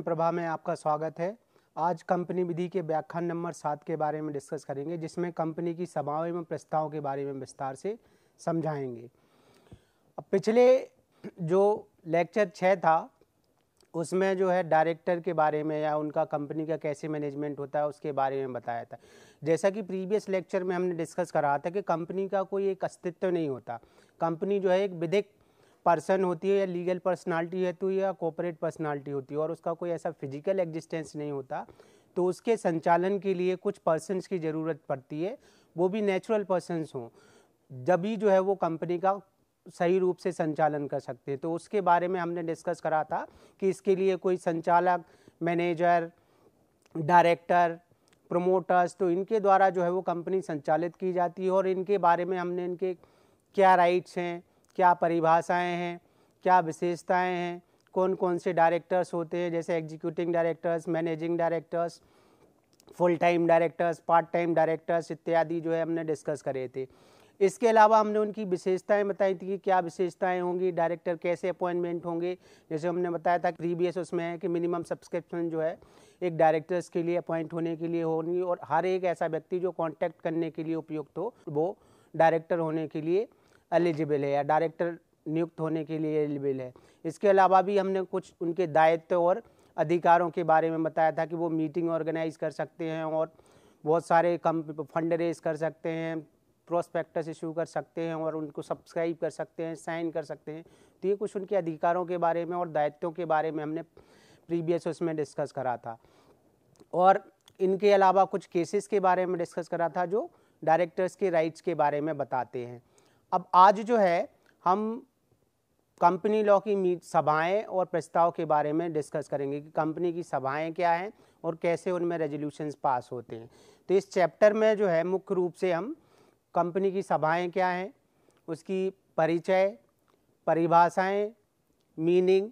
M Prabha में आपका स्वागत है आज कंपनी विधि के व्याख्यान नंबर सात के बारे में डिस्कस करेंगे जिसमें कंपनी की सभाओं एवं प्रस्ताव के बारे में विस्तार से समझाएंगे अब पिछले जो लेक्चर छः था उसमें जो है डायरेक्टर के बारे में या उनका कंपनी का कैसे मैनेजमेंट होता है उसके बारे में बताया था जैसा कि प्रीवियस लेक्चर में हमने डिस्कस करा था कि कंपनी का कोई एक अस्तित्व नहीं होता कंपनी जो है एक विधिक पर्सन होती है या लीगल पर्सनालिटी है तो या कॉपरेट पर्सनालिटी होती है और उसका कोई ऐसा फिजिकल एग्जिस्टेंस नहीं होता तो उसके संचालन के लिए कुछ पर्सनस की ज़रूरत पड़ती है वो भी नेचुरल पर्सनस हों जब ही जो है वो कंपनी का सही रूप से संचालन कर सकते हैं तो उसके बारे में हमने डिस्कस करा था कि इसके लिए कोई संचालक मैनेजर डायरेक्टर प्रमोटर्स तो इनके द्वारा जो है वो कंपनी संचालित की जाती है और इनके बारे में हमने इनके क्या राइट्स हैं क्या परिभाषाएं हैं क्या विशेषताएं हैं कौन कौन से डायरेक्टर्स होते हैं जैसे executing directors managing directors full time directors part time directors इत्यादि जो है हमने डिस्कस करे थे इसके अलावा हमने उनकी विशेषताएं बताई थी कि क्या विशेषताएं होंगी डायरेक्टर कैसे अपॉइंटमेंट होंगे जैसे हमने बताया था प्रीवियस उसमें है कि मिनिमम सब्सक्रिप्शन जो है एक डायरेक्टर्स के लिए अपॉइंट होने के लिए होनी और हर एक ऐसा व्यक्ति जो कॉन्टैक्ट करने के लिए उपयुक्त हो वो डायरेक्टर होने के लिए एलिजिबल है या डायरेक्टर नियुक्त होने के लिए एलिजिबल है इसके अलावा भी हमने कुछ उनके दायित्व और अधिकारों के बारे में बताया था कि वो मीटिंग ऑर्गेनाइज कर सकते हैं और बहुत सारे कम फंड रेज कर सकते हैं प्रोस्पेक्टस इशू कर सकते हैं और उनको सब्सक्राइब कर सकते हैं साइन कर सकते हैं तो ये कुछ उनके अधिकारों के बारे में और दायित्वों के बारे में हमने प्रीवियस उसमें डिस्कस करा था और इनके अलावा कुछ केसेस के बारे में डिस्कस करा था जो डायरेक्टर्स के राइट्स के बारे में बताते हैं अब आज जो है हम कंपनी लॉ की सभाएं और प्रस्ताव के बारे में डिस्कस करेंगे कि कंपनी की सभाएं क्या हैं और कैसे उनमें रेजोल्यूशंस पास होते हैं तो इस चैप्टर में जो है मुख्य रूप से हम कंपनी की सभाएं क्या हैं उसकी परिचय परिभाषाएं मीनिंग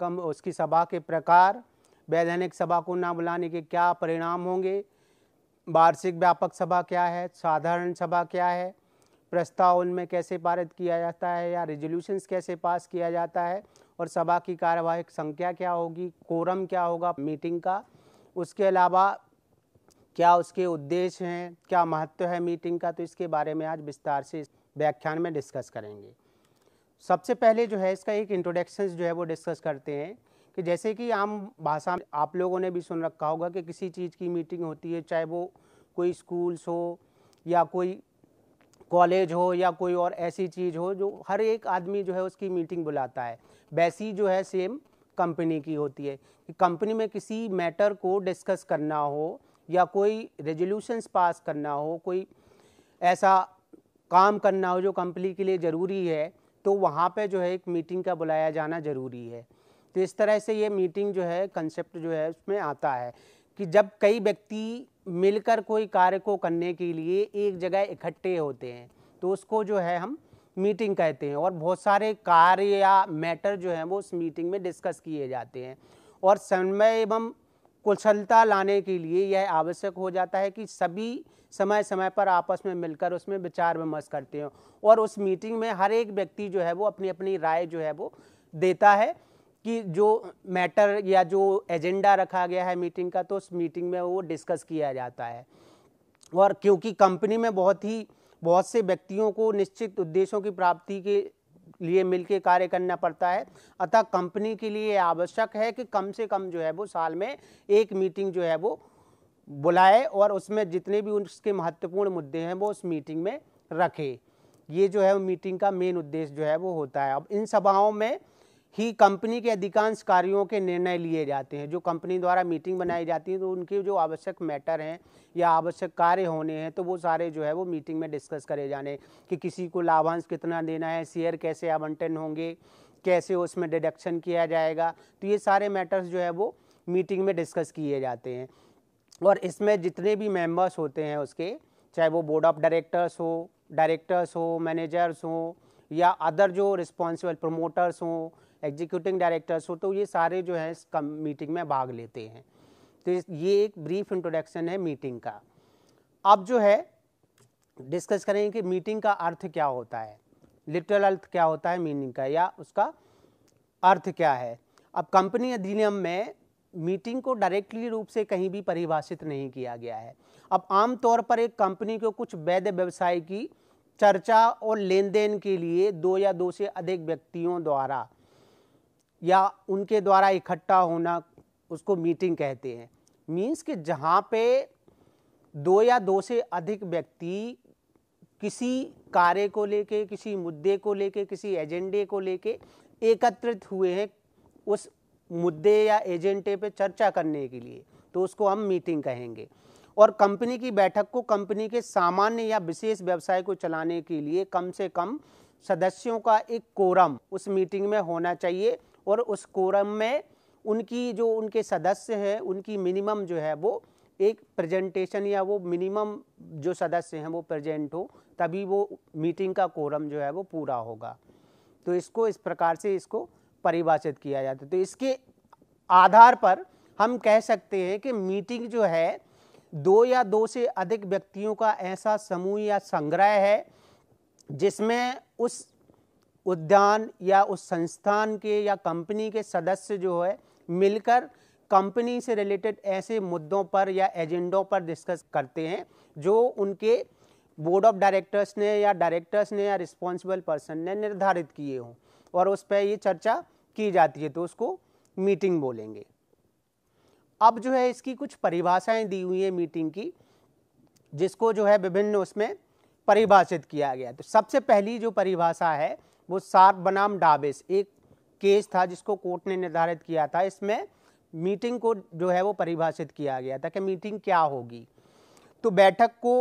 कम उसकी सभा के प्रकार वैधानिक सभा को ना बुलाने के क्या परिणाम होंगे वार्षिक व्यापक सभा क्या है साधारण सभा क्या है प्रस्ताव उनमें कैसे पारित किया जाता है या रेजोल्यूशंस कैसे पास किया जाता है और सभा की कार्यवाहिक संख्या क्या होगी कोरम क्या होगा मीटिंग का उसके अलावा क्या उसके उद्देश्य हैं क्या महत्व है मीटिंग का तो इसके बारे में आज विस्तार से इस व्याख्यान में डिस्कस करेंगे सबसे पहले जो है इसका एक इंट्रोडक्शन जो है वो डिस्कस करते हैं कि जैसे कि आम भाषा में आप लोगों ने भी सुन रखा होगा कि किसी चीज़ की मीटिंग होती है चाहे वो कोई स्कूल्स हो या कोई कॉलेज हो या कोई और ऐसी चीज़ हो जो हर एक आदमी जो है उसकी मीटिंग बुलाता है वैसी जो है सेम कंपनी की होती है कि कंपनी में किसी मैटर को डिस्कस करना हो या कोई रेजोल्यूशंस पास करना हो कोई ऐसा काम करना हो जो कंपनी के लिए ज़रूरी है तो वहाँ पे जो है एक मीटिंग का बुलाया जाना ज़रूरी है तो इस तरह से ये मीटिंग जो है कंसेप्ट जो है उसमें आता है कि जब कई व्यक्ति मिलकर कोई कार्य को करने के लिए एक जगह इकट्ठे होते हैं तो उसको जो है हम मीटिंग कहते हैं और बहुत सारे कार्य या मैटर जो हैं वो उस मीटिंग में डिस्कस किए जाते हैं और समय एवं कुशलता लाने के लिए यह आवश्यक हो जाता है कि सभी समय समय पर आपस में मिलकर उसमें विचार विमर्श करते हैं और उस मीटिंग में हर एक व्यक्ति जो है वो अपनी अपनी राय जो है वो देता है कि जो मैटर या जो एजेंडा रखा गया है मीटिंग का तो उस मीटिंग में वो डिस्कस किया जाता है और क्योंकि कंपनी में बहुत ही बहुत से व्यक्तियों को निश्चित उद्देश्यों की प्राप्ति के लिए मिलकर कार्य करना पड़ता है अतः कंपनी के लिए आवश्यक है कि कम से कम जो है वो साल में एक मीटिंग जो है वो बुलाए और उसमें जितने भी उसके महत्वपूर्ण मुद्दे हैं वो उस मीटिंग में रखे ये जो है मीटिंग का मेन उद्देश्य जो है वो होता है अब इन सभाओं में ही कंपनी के अधिकांश कार्यों के निर्णय लिए जाते हैं जो कंपनी द्वारा मीटिंग बनाई जाती है तो उनके जो आवश्यक मैटर हैं या आवश्यक कार्य होने हैं तो वो सारे जो है वो मीटिंग में डिस्कस करे जाने कि किसी को लाभांश कितना देना है शेयर कैसे आवंटन होंगे कैसे उसमें डिडक्शन किया जाएगा तो ये सारे मैटर्स जो है वो मीटिंग में डिस्कस किए जाते हैं और इसमें जितने भी मेंबर्स होते हैं उसके चाहे वो बोर्ड ऑफ डायरेक्टर्स हो डायरेक्टर्स हो मैनेजर्स हों या अदर जो रिस्पॉन्सिबल प्रमोटर्स हों एग्जीक्यूटिंग डायरेक्टर्स हो तो ये सारे जो है इस कम मीटिंग में भाग लेते हैं तो ये एक ब्रीफ इंट्रोडक्शन है मीटिंग का अब जो है डिस्कस करेंगे कि मीटिंग का अर्थ क्या होता है लिटरल अर्थ क्या होता है मीनिंग का या उसका अर्थ क्या है अब कंपनी अधिनियम में मीटिंग को डायरेक्टली रूप से कहीं भी परिभाषित नहीं किया गया है अब आमतौर पर एक कंपनी को कुछ वैध व्यवसाय की चर्चा और लेन देन के लिए दो या दो से अधिक व्यक्तियों द्वारा या उनके द्वारा इकट्ठा होना उसको मीटिंग कहते हैं मीन्स कि जहाँ पे दो या दो से अधिक व्यक्ति किसी कार्य को लेके किसी मुद्दे को लेके किसी एजेंडे को लेके एकत्रित हुए हैं उस मुद्दे या एजेंडे पे चर्चा करने के लिए तो उसको हम मीटिंग कहेंगे और कंपनी की बैठक को कंपनी के सामान्य या विशेष व्यवसाय को चलाने के लिए कम से कम सदस्यों का एक कोरम उस मीटिंग में होना चाहिए और उस कोरम में उनकी जो उनके सदस्य हैं उनकी मिनिमम जो है वो एक प्रेजेंटेशन या वो मिनिमम जो सदस्य हैं वो प्रेजेंट हो तभी वो मीटिंग का कोरम जो है वो पूरा होगा तो इसको इस प्रकार से इसको परिभाषित किया जाता है तो इसके आधार पर हम कह सकते हैं कि मीटिंग जो है दो या दो से अधिक व्यक्तियों का ऐसा समूह या संग्रह है जिसमें उस उद्यान या उस संस्थान के या कंपनी के सदस्य जो है मिलकर कंपनी से रिलेटेड ऐसे मुद्दों पर या एजेंडों पर डिस्कस करते हैं जो उनके बोर्ड ऑफ डायरेक्टर्स ने या डायरेक्टर्स ने या रिस्पॉन्सिबल पर्सन ने निर्धारित किए हों और उस पर ये चर्चा की जाती है तो उसको मीटिंग बोलेंगे अब जो है इसकी कुछ परिभाषाएं दी हुई है मीटिंग की जिसको जो है विभिन्न उसमें परिभाषित किया गया तो सबसे पहली जो परिभाषा है वो सार्प बनाम डाबिस एक केस था जिसको कोर्ट ने निर्धारित किया था इसमें मीटिंग को जो है वो परिभाषित किया गया था कि मीटिंग क्या होगी तो बैठक को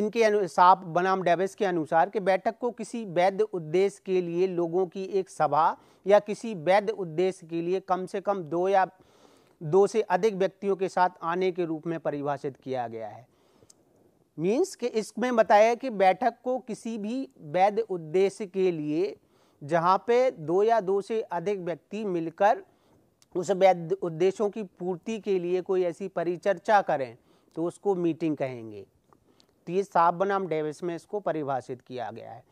इनके साप बनाम डेविस के अनुसार कि बैठक को किसी वैध उद्देश्य के लिए लोगों की एक सभा या किसी वैध उद्देश्य के लिए कम से कम दो या दो से अधिक व्यक्तियों के साथ आने के रूप में परिभाषित किया गया है मीन्स कि इसमें बताया कि बैठक को किसी भी वैध उद्देश्य के लिए जहाँ पे दो या दो से अधिक व्यक्ति मिलकर उस वैध उद्देश्यों की पूर्ति के लिए कोई ऐसी परिचर्चा करें तो उसको मीटिंग कहेंगे तो ये साफ बनाम डेविस में इसको परिभाषित किया गया है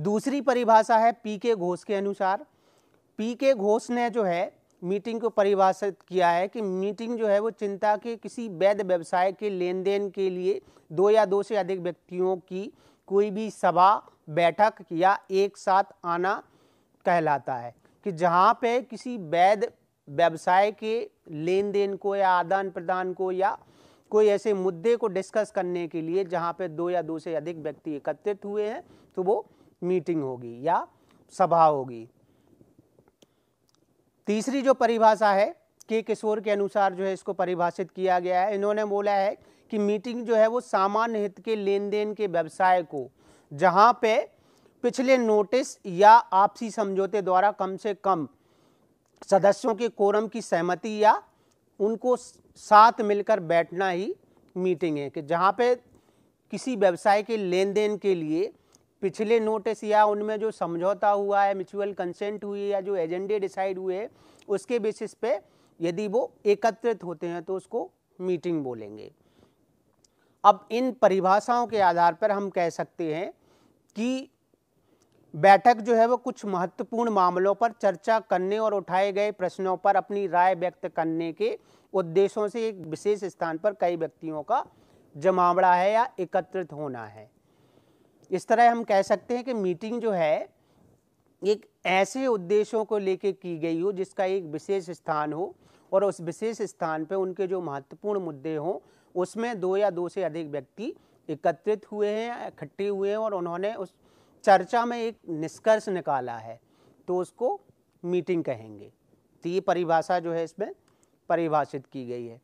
दूसरी परिभाषा है पी के घोष के अनुसार पी के घोष ने जो है मीटिंग को परिभाषित किया है कि मीटिंग जो है वो चिंता के किसी वैध व्यवसाय के लेन देन के लिए दो या दो से अधिक व्यक्तियों की कोई भी सभा बैठक या एक साथ आना कहलाता है कि जहाँ पे किसी वैध व्यवसाय के लेन देन को या आदान प्रदान को या कोई ऐसे मुद्दे को डिस्कस करने के लिए जहाँ पे दो या दो से अधिक व्यक्ति एकत्रित हुए हैं तो वो मीटिंग होगी या सभा होगी तीसरी जो परिभाषा है के किशोर के अनुसार जो है इसको परिभाषित किया गया है इन्होंने बोला है कि मीटिंग जो है वो सामान्य हित के लेन देन के व्यवसाय को जहाँ पे पिछले नोटिस या आपसी समझौते द्वारा कम से कम सदस्यों के कोरम की सहमति या उनको साथ मिलकर बैठना ही मीटिंग है कि जहाँ पे किसी व्यवसाय के लेन देन के लिए पिछले नोटिस या उनमें जो समझौता हुआ है म्यूचुअल कंसेंट हुई या जो एजेंडे डिसाइड हुए उसके बेसिस पे यदि वो एकत्रित होते हैं तो उसको मीटिंग बोलेंगे अब इन परिभाषाओं के आधार पर हम कह सकते हैं कि बैठक जो है वो कुछ महत्वपूर्ण मामलों पर चर्चा करने और उठाए गए प्रश्नों पर अपनी राय व्यक्त करने के उद्देश्यों से एक विशेष स्थान पर कई व्यक्तियों का जमावड़ा है या एकत्रित होना है इस तरह हम कह सकते हैं कि मीटिंग जो है एक ऐसे उद्देश्यों को लेके की गई हो जिसका एक विशेष स्थान हो और उस विशेष स्थान पे उनके जो महत्वपूर्ण मुद्दे हों उसमें दो या दो से अधिक व्यक्ति एकत्रित हुए हैं इकट्ठे हुए हैं और उन्होंने उस चर्चा में एक निष्कर्ष निकाला है तो उसको मीटिंग कहेंगे तो ये परिभाषा जो है इसमें परिभाषित की गई है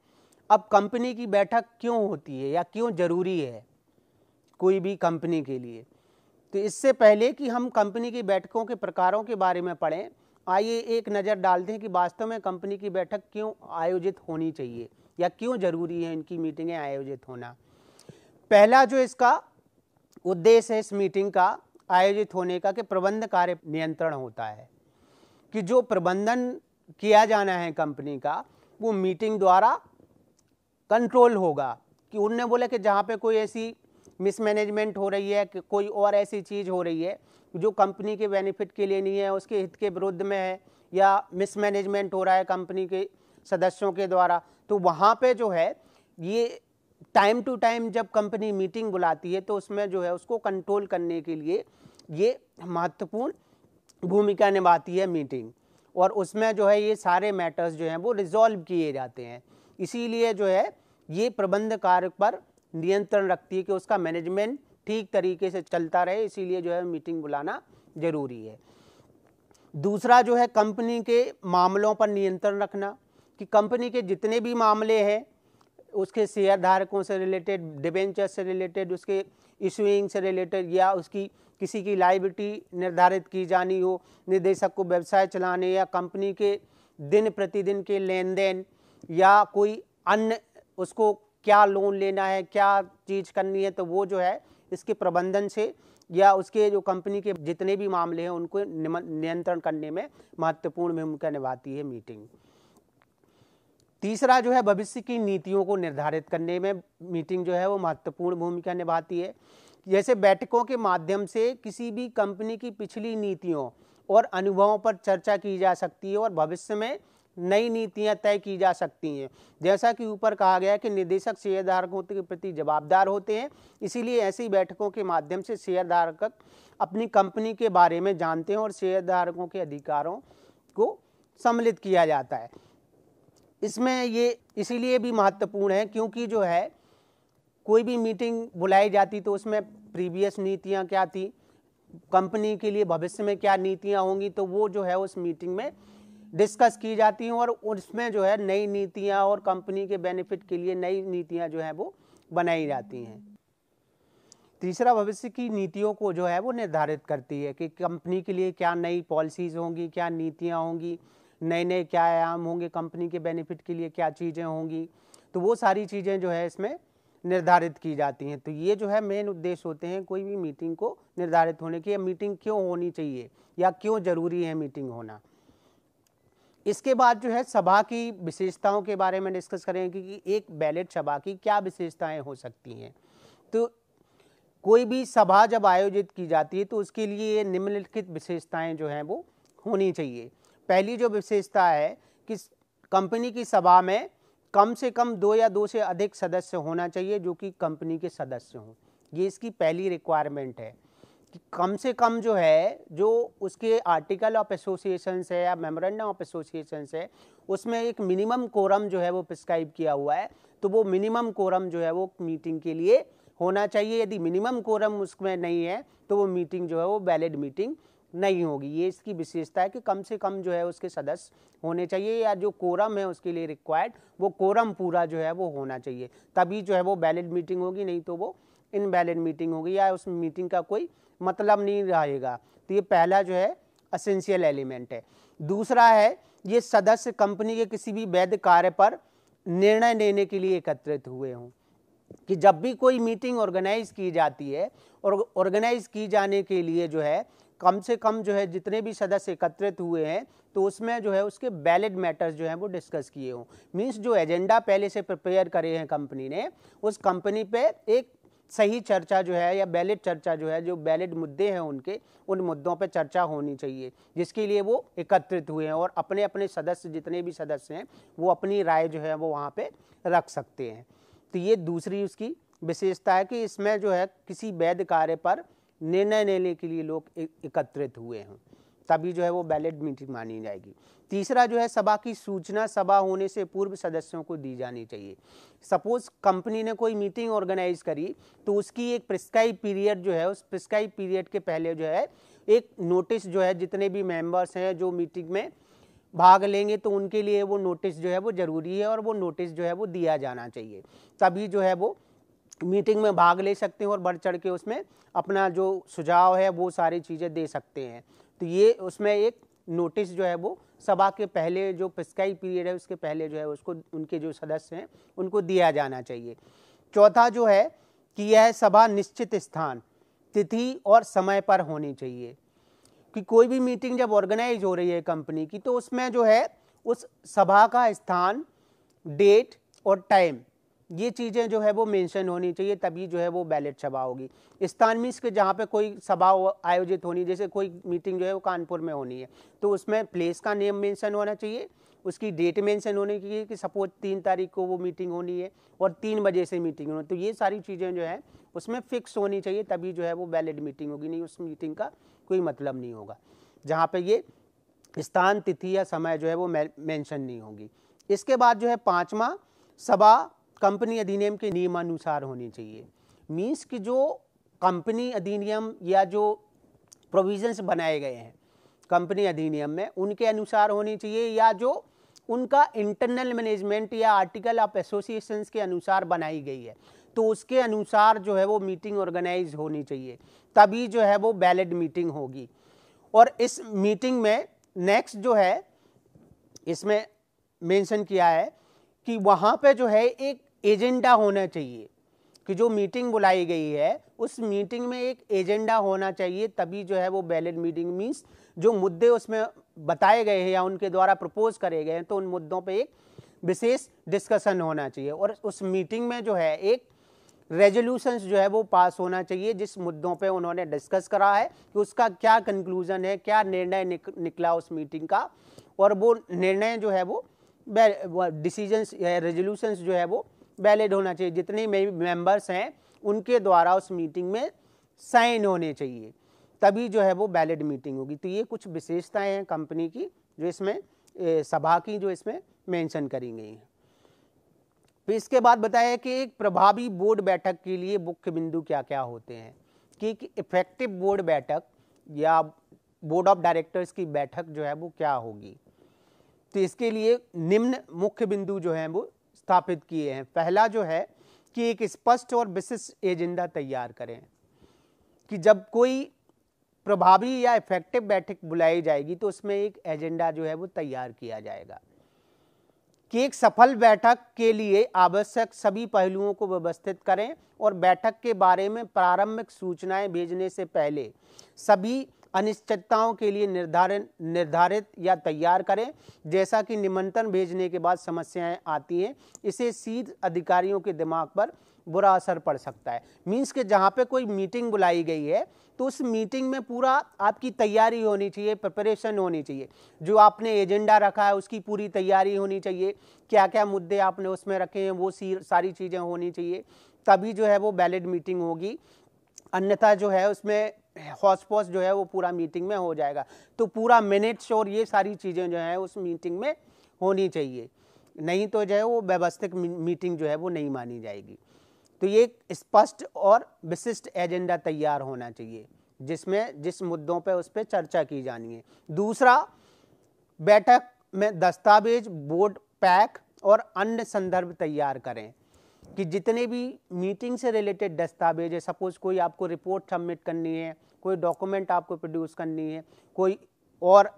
अब कंपनी की बैठक क्यों होती है या क्यों ज़रूरी है कोई भी कंपनी के लिए तो इससे पहले कि हम कंपनी की बैठकों के प्रकारों के बारे में पढ़ें आइए एक नज़र डालते हैं कि वास्तव में कंपनी की बैठक क्यों आयोजित होनी चाहिए या क्यों ज़रूरी है इनकी मीटिंगें आयोजित होना पहला जो इसका उद्देश्य है इस मीटिंग का आयोजित होने का कि प्रबंध कार्य नियंत्रण होता है कि जो प्रबंधन किया जाना है कंपनी का वो मीटिंग द्वारा कंट्रोल होगा कि उनने बोला कि जहाँ पे कोई ऐसी मिसमैनेजमेंट हो रही है कोई और ऐसी चीज़ हो रही है जो कंपनी के बेनिफिट के लिए नहीं है उसके हित के विरुद्ध में है या मिसमैनेजमेंट हो रहा है कंपनी के सदस्यों के द्वारा तो वहाँ पे जो है ये टाइम टू टाइम जब कंपनी मीटिंग बुलाती है तो उसमें जो है उसको कंट्रोल करने के लिए ये महत्वपूर्ण भूमिका निभाती है मीटिंग और उसमें जो है ये सारे मैटर्स जो हैं वो रिजॉल्व किए जाते हैं इसीलिए जो है ये प्रबंध कार्य पर नियंत्रण रखती है कि उसका मैनेजमेंट ठीक तरीके से चलता रहे इसीलिए जो है मीटिंग बुलाना ज़रूरी है दूसरा जो है कंपनी के मामलों पर नियंत्रण रखना कि कंपनी के जितने भी मामले हैं उसके शेयर धारकों से रिलेटेड डिबेंचर से रिलेटेड उसके इशूइंग से रिलेटेड या उसकी किसी की लाइबिलिटी निर्धारित की जानी हो निदेशक को व्यवसाय चलाने या कंपनी के दिन प्रतिदिन के लेन देन या कोई अन्य उसको क्या लोन लेना है क्या चीज़ करनी है तो वो जो है इसके प्रबंधन से या उसके जो कंपनी के जितने भी मामले हैं उनको नियंत्रण करने में महत्वपूर्ण भूमिका निभाती है मीटिंग तीसरा जो है भविष्य की नीतियों को निर्धारित करने में मीटिंग जो है वो महत्वपूर्ण भूमिका निभाती है जैसे बैठकों के माध्यम से किसी भी कंपनी की पिछली नीतियों और अनुभवों पर चर्चा की जा सकती है और भविष्य में नई नीतियां तय की जा सकती हैं जैसा कि ऊपर कहा गया कि निदेशक शेयरधारकों के प्रति जवाबदार होते हैं इसीलिए ऐसी बैठकों के माध्यम से शेयरधारक अपनी कंपनी के बारे में जानते हैं और शेयरधारकों के अधिकारों को सम्मिलित किया जाता है इसमें ये इसीलिए भी महत्वपूर्ण है क्योंकि जो है कोई भी मीटिंग बुलाई जाती तो उसमें प्रीवियस नीतियाँ क्या थी कंपनी के लिए भविष्य में क्या नीतियाँ होंगी तो वो जो है उस मीटिंग में डिस्कस की जाती हैं और उसमें जो है नई नीतियां और कंपनी के बेनिफिट के लिए नई नीतियां जो हैं वो बनाई जाती हैं तीसरा भविष्य की नीतियों को जो है वो निर्धारित करती है कि कंपनी के लिए क्या नई पॉलिसीज़ होंगी क्या नीतियाँ होंगी नए नए क्या आयाम होंगे कंपनी के बेनिफिट के लिए क्या चीज़ें होंगी तो वो सारी चीज़ें जो है इसमें निर्धारित की जाती हैं तो ये जो है मेन उद्देश्य होते हैं कोई भी मीटिंग को निर्धारित होने की मीटिंग क्यों होनी चाहिए या क्यों ज़रूरी है मीटिंग होना इसके बाद जो है सभा की विशेषताओं के बारे में डिस्कस करेंगे कि एक बैलेट सभा की क्या विशेषताएं हो सकती हैं तो कोई भी सभा जब आयोजित की जाती है तो उसके लिए निम्नलिखित विशेषताएं जो हैं वो होनी चाहिए पहली जो विशेषता है कि कंपनी की सभा में कम से कम दो या दो से अधिक सदस्य होना चाहिए जो कि कंपनी के सदस्य हों ये इसकी पहली रिक्वायरमेंट है कि कम से कम जो है जो उसके आर्टिकल ऑफ एसोसिएशन है या मेमोरेंडम ऑफ एसोसिएशन है उसमें एक मिनिमम कोरम जो है वो प्रिस्क्राइब किया हुआ है तो वो मिनिमम कोरम जो है वो मीटिंग के लिए होना चाहिए यदि मिनिमम कोरम उसमें नहीं है तो वो मीटिंग जो है वो वैलिड मीटिंग नहीं होगी ये इसकी विशेषता है कि कम से कम जो है उसके सदस्य होने चाहिए या जो कोरम है उसके लिए रिक्वायर्ड वो कोरम पूरा जो है वो होना चाहिए तभी जो है वो वैलिड मीटिंग होगी नहीं तो वो इनवैलिड मीटिंग होगी या उस मीटिंग का कोई मतलब नहीं रहेगा तो ये पहला जो है असेंशियल एलिमेंट है दूसरा है ये सदस्य कंपनी के किसी भी वैध कार्य पर निर्णय लेने के लिए एकत्रित हुए हों कि जब भी कोई मीटिंग ऑर्गेनाइज की जाती है और ऑर्गेनाइज की जाने के लिए जो है कम से कम जो है जितने भी सदस्य एकत्रित हुए हैं तो उसमें जो है उसके वैलिड मैटर्स जो हैं वो डिस्कस किए हों मीन्स जो एजेंडा पहले से प्रिपेयर करे हैं कंपनी ने उस कंपनी पे एक सही चर्चा जो है या बैलेट चर्चा जो है जो बैलेट मुद्दे हैं उनके उन मुद्दों पर चर्चा होनी चाहिए जिसके लिए वो एकत्रित हुए हैं और अपने अपने सदस्य जितने भी सदस्य हैं वो अपनी राय जो है वो वहाँ पर रख सकते हैं तो ये दूसरी उसकी विशेषता है कि इसमें जो है किसी वैध कार्य पर निर्णय लेने के लिए लोग एकत्रित हुए हैं तभी जो है वो बैलेट मीटिंग मानी जाएगी तीसरा जो है सभा की सूचना सभा होने से पूर्व सदस्यों को दी जानी चाहिए सपोज कंपनी ने कोई मीटिंग ऑर्गेनाइज करी तो उसकी एक प्रिस्क्राइब पीरियड जो है उस प्रिस्क्राइब पीरियड के पहले जो है एक नोटिस जो है जितने भी मेंबर्स हैं जो मीटिंग में भाग लेंगे तो उनके लिए वो नोटिस जो है वो ज़रूरी है और वो नोटिस जो है वो दिया जाना चाहिए तभी जो है वो मीटिंग में भाग ले सकते हैं और बढ़ चढ़ के उसमें अपना जो सुझाव है वो सारी चीज़ें दे सकते हैं तो ये उसमें एक नोटिस जो है वो सभा के पहले जो प्रिस्क्राइब पीरियड है उसके पहले जो है उसको उनके जो सदस्य हैं उनको दिया जाना चाहिए चौथा जो है कि यह सभा निश्चित स्थान तिथि और समय पर होनी चाहिए कि कोई भी मीटिंग जब ऑर्गेनाइज हो रही है कंपनी की तो उसमें जो है उस सभा का स्थान डेट और टाइम ये चीज़ें जो है वो मेंशन होनी चाहिए तभी जो है वो बैलेट सभा होगी स्थान मीन्स के जहाँ पे कोई सभा आयोजित होनी जैसे कोई मीटिंग जो है वो कानपुर में होनी है तो उसमें प्लेस का नेम मेंशन होना चाहिए उसकी डेट मेंशन होनी चाहिए कि सपोज तीन तारीख को वो मीटिंग होनी है और तीन बजे से मीटिंग होनी तो ये सारी चीज़ें जो है उसमें फिक्स होनी चाहिए तभी जो है वो वैलिड मीटिंग होगी नहीं उस मीटिंग का कोई मतलब नहीं होगा जहाँ पर ये स्थान तिथि या समय जो है वो मैंशन नहीं होगी इसके बाद जो है पाँचवा सभा कंपनी अधिनियम के नियमानुसार होनी चाहिए मीन्स कि जो कंपनी अधिनियम या जो प्रोविजंस बनाए गए हैं कंपनी अधिनियम में उनके अनुसार होनी चाहिए या जो उनका इंटरनल मैनेजमेंट या आर्टिकल ऑफ एसोसिएशन के अनुसार बनाई गई है तो उसके अनुसार जो है वो मीटिंग ऑर्गेनाइज होनी चाहिए तभी जो है वो बैलेट मीटिंग होगी और इस मीटिंग में नेक्स्ट जो है इसमें मेंशन किया है कि वहाँ पे जो है एक एजेंडा होना चाहिए कि जो मीटिंग बुलाई गई है उस मीटिंग में एक एजेंडा होना चाहिए तभी जो है वो बैलेट मीटिंग मीन्स जो मुद्दे उसमें बताए गए हैं या उनके द्वारा प्रपोज करे गए हैं तो उन मुद्दों पे एक विशेष डिस्कशन होना चाहिए और उस मीटिंग में जो है एक रेजोल्यूशंस जो है वो पास होना चाहिए जिस मुद्दों पे उन्होंने डिस्कस करा है कि उसका क्या कंक्लूजन है क्या निर्णय निक, निकला उस मीटिंग का और वो निर्णय जो है वो डिसीजंस रेजोल्यूशंस जो है वो वैलिड होना चाहिए जितने मेंबर्स हैं उनके द्वारा उस मीटिंग में साइन होने चाहिए तभी जो है वो वैलिड मीटिंग होगी तो ये कुछ विशेषताएं हैं कंपनी की जो इसमें सभा की जो इसमें मेंशन करी गई हैं फिर इसके बाद बताया कि एक प्रभावी बोर्ड बैठक के लिए मुख्य बिंदु क्या क्या होते हैं कि एक इफेक्टिव बोर्ड बैठक या बोर्ड ऑफ डायरेक्टर्स की बैठक जो है वो क्या होगी तो इसके लिए निम्न मुख्य बिंदु जो है वो स्थापित किए हैं पहला जो है कि एक स्पष्ट और विशिष्ट एजेंडा तैयार करें कि जब कोई प्रभावी या इफेक्टिव बैठक बुलाई जाएगी तो उसमें एक एजेंडा जो है वो तैयार किया जाएगा कि एक सफल बैठक के लिए आवश्यक सभी पहलुओं को व्यवस्थित करें और बैठक के बारे में प्रारंभिक सूचनाएं भेजने से पहले सभी अनिश्चितताओं के लिए निर्धारण निर्धारित या तैयार करें जैसा कि निमंत्रण भेजने के बाद समस्याएं आती हैं इसे सीध अधिकारियों के दिमाग पर बुरा असर पड़ सकता है मीन्स के जहाँ पे कोई मीटिंग बुलाई गई है तो उस मीटिंग में पूरा आपकी तैयारी होनी चाहिए प्रिपरेशन होनी चाहिए जो आपने एजेंडा रखा है उसकी पूरी तैयारी होनी चाहिए क्या क्या मुद्दे आपने उसमें रखे हैं वो सारी चीज़ें होनी चाहिए तभी जो है वो वैलिड मीटिंग होगी अन्यथा जो है उसमें हॉस्पॉस जो है वो पूरा मीटिंग में हो जाएगा तो पूरा मिनट्स और ये सारी चीज़ें जो है उस मीटिंग में होनी चाहिए नहीं तो जो है वो व्यवस्थित मीटिंग जो है वो नहीं मानी जाएगी तो ये स्पष्ट और विशिष्ट एजेंडा तैयार होना चाहिए जिसमें जिस मुद्दों पर उस पर चर्चा की जानी है दूसरा बैठक में दस्तावेज बोर्ड पैक और अन्य संदर्भ तैयार करें कि जितने भी मीटिंग से रिलेटेड दस्तावेज है सपोज़ कोई आपको रिपोर्ट सबमिट करनी है कोई डॉक्यूमेंट आपको प्रोड्यूस करनी है कोई और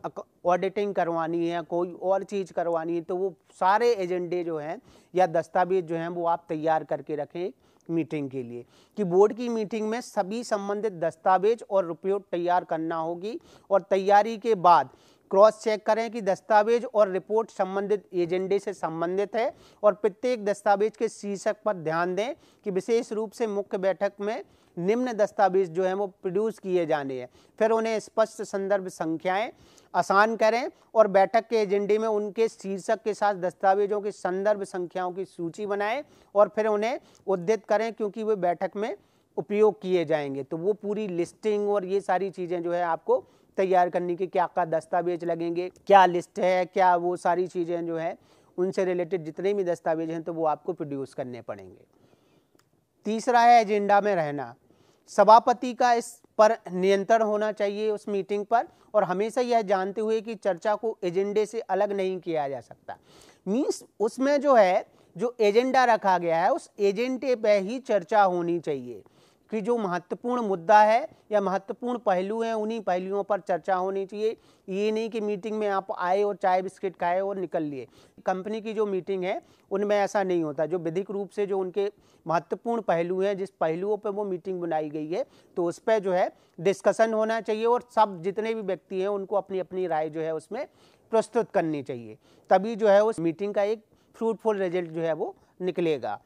ऑडिटिंग करवानी है कोई और चीज़ करवानी है तो वो सारे एजेंडे जो हैं या दस्तावेज जो हैं वो आप तैयार करके रखें मीटिंग के लिए कि बोर्ड की मीटिंग में सभी संबंधित दस्तावेज और रिपोर्ट तैयार करना होगी और तैयारी के बाद क्रॉस चेक करें कि दस्तावेज और रिपोर्ट संबंधित एजेंडे से संबंधित है और प्रत्येक दस्तावेज के शीर्षक पर ध्यान दें कि विशेष रूप से मुख्य बैठक में निम्न दस्तावेज जो हैं वो प्रोड्यूस किए जाने हैं फिर उन्हें स्पष्ट संदर्भ संख्याएं आसान करें और बैठक के एजेंडे में उनके शीर्षक के साथ दस्तावेजों के संदर्भ संख्याओं की सूची बनाएं और फिर उन्हें उद्धित करें क्योंकि वे बैठक में उपयोग किए जाएंगे तो वो पूरी लिस्टिंग और ये सारी चीज़ें जो है आपको तैयार करने के क्या क्या दस्तावेज लगेंगे क्या लिस्ट है क्या वो सारी चीज़ें जो है उनसे रिलेटेड जितने भी दस्तावेज हैं तो वो आपको प्रोड्यूस करने पड़ेंगे तीसरा है एजेंडा में रहना सभापति का इस पर नियंत्रण होना चाहिए उस मीटिंग पर और हमेशा यह जानते हुए कि चर्चा को एजेंडे से अलग नहीं किया जा सकता मीन्स उसमें जो है जो एजेंडा रखा गया है उस एजेंडे पर ही चर्चा होनी चाहिए कि जो महत्वपूर्ण मुद्दा है या महत्वपूर्ण पहलू हैं उन्हीं पहलुओं पर चर्चा होनी चाहिए ये नहीं कि मीटिंग में आप आए और चाय बिस्किट खाए और निकल लिए कंपनी की जो मीटिंग है उनमें ऐसा नहीं होता जो विधिक रूप से जो उनके महत्वपूर्ण पहलू हैं जिस पहलुओं पर वो मीटिंग बनाई गई है तो उस पर जो है डिस्कशन होना चाहिए और सब जितने भी व्यक्ति हैं उनको अपनी अपनी राय जो है उसमें प्रस्तुत करनी चाहिए तभी जो है उस मीटिंग का एक फ्रूटफुल रिजल्ट जो है वो निकलेगा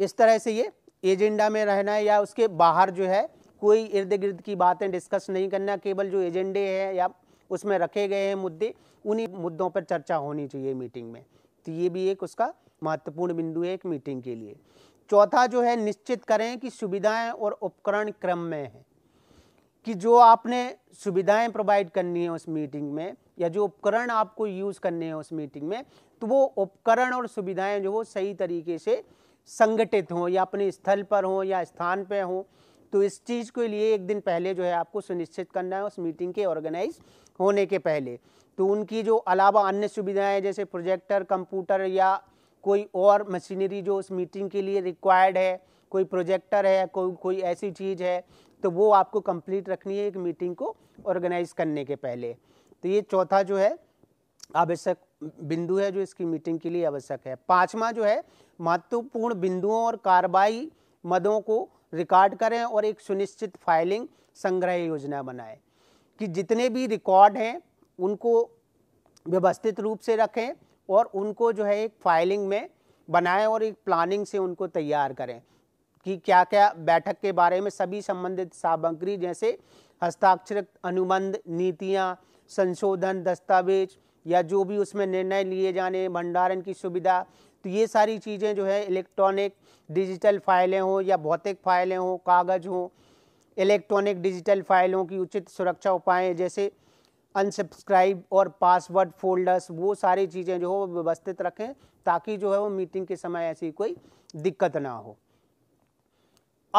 इस तरह से ये एजेंडा में रहना है या उसके बाहर जो है कोई इर्द गिर्द की बातें डिस्कस नहीं करना केवल जो एजेंडे हैं या उसमें रखे गए हैं मुद्दे उन्हीं मुद्दों पर चर्चा होनी चाहिए मीटिंग में तो ये भी एक उसका महत्वपूर्ण बिंदु है एक मीटिंग के लिए चौथा जो है निश्चित करें कि सुविधाएं और उपकरण क्रम में हैं कि जो आपने सुविधाएं प्रोवाइड करनी है उस मीटिंग में या जो उपकरण आपको यूज़ करने हैं उस मीटिंग में तो वो उपकरण और सुविधाएं जो वो सही तरीके से संगठित हों या अपने स्थल पर हों या स्थान पर हों तो इस चीज़ के लिए एक दिन पहले जो है आपको सुनिश्चित करना है उस मीटिंग के ऑर्गेनाइज होने के पहले तो उनकी जो अलावा अन्य सुविधाएं जैसे प्रोजेक्टर कंप्यूटर या कोई और मशीनरी जो उस मीटिंग के लिए रिक्वायर्ड है कोई प्रोजेक्टर है कोई कोई ऐसी चीज़ है तो वो आपको कंप्लीट रखनी है एक मीटिंग को ऑर्गेनाइज करने के पहले तो ये चौथा जो है आवश्यक बिंदु है जो इसकी मीटिंग के लिए आवश्यक है पाँचवा जो है महत्वपूर्ण बिंदुओं और कार्रवाई मदों को रिकॉर्ड करें और एक सुनिश्चित फाइलिंग संग्रह योजना बनाएं कि जितने भी रिकॉर्ड हैं उनको व्यवस्थित रूप से रखें और उनको जो है एक फाइलिंग में बनाएं और एक प्लानिंग से उनको तैयार करें कि क्या क्या बैठक के बारे में सभी संबंधित सामग्री जैसे हस्ताक्षरित अनुबंध नीतियाँ संशोधन दस्तावेज या जो भी उसमें निर्णय लिए जाने भंडारण की सुविधा तो ये सारी चीज़ें जो है इलेक्ट्रॉनिक डिजिटल फाइलें हों या भौतिक फाइलें हों कागज़ हों इलेक्ट्रॉनिक डिजिटल फाइलों की उचित सुरक्षा उपाय जैसे अनसब्सक्राइब और पासवर्ड फोल्डर्स वो सारी चीज़ें जो हो व्यवस्थित रखें ताकि जो है वो मीटिंग के समय ऐसी कोई दिक्कत ना हो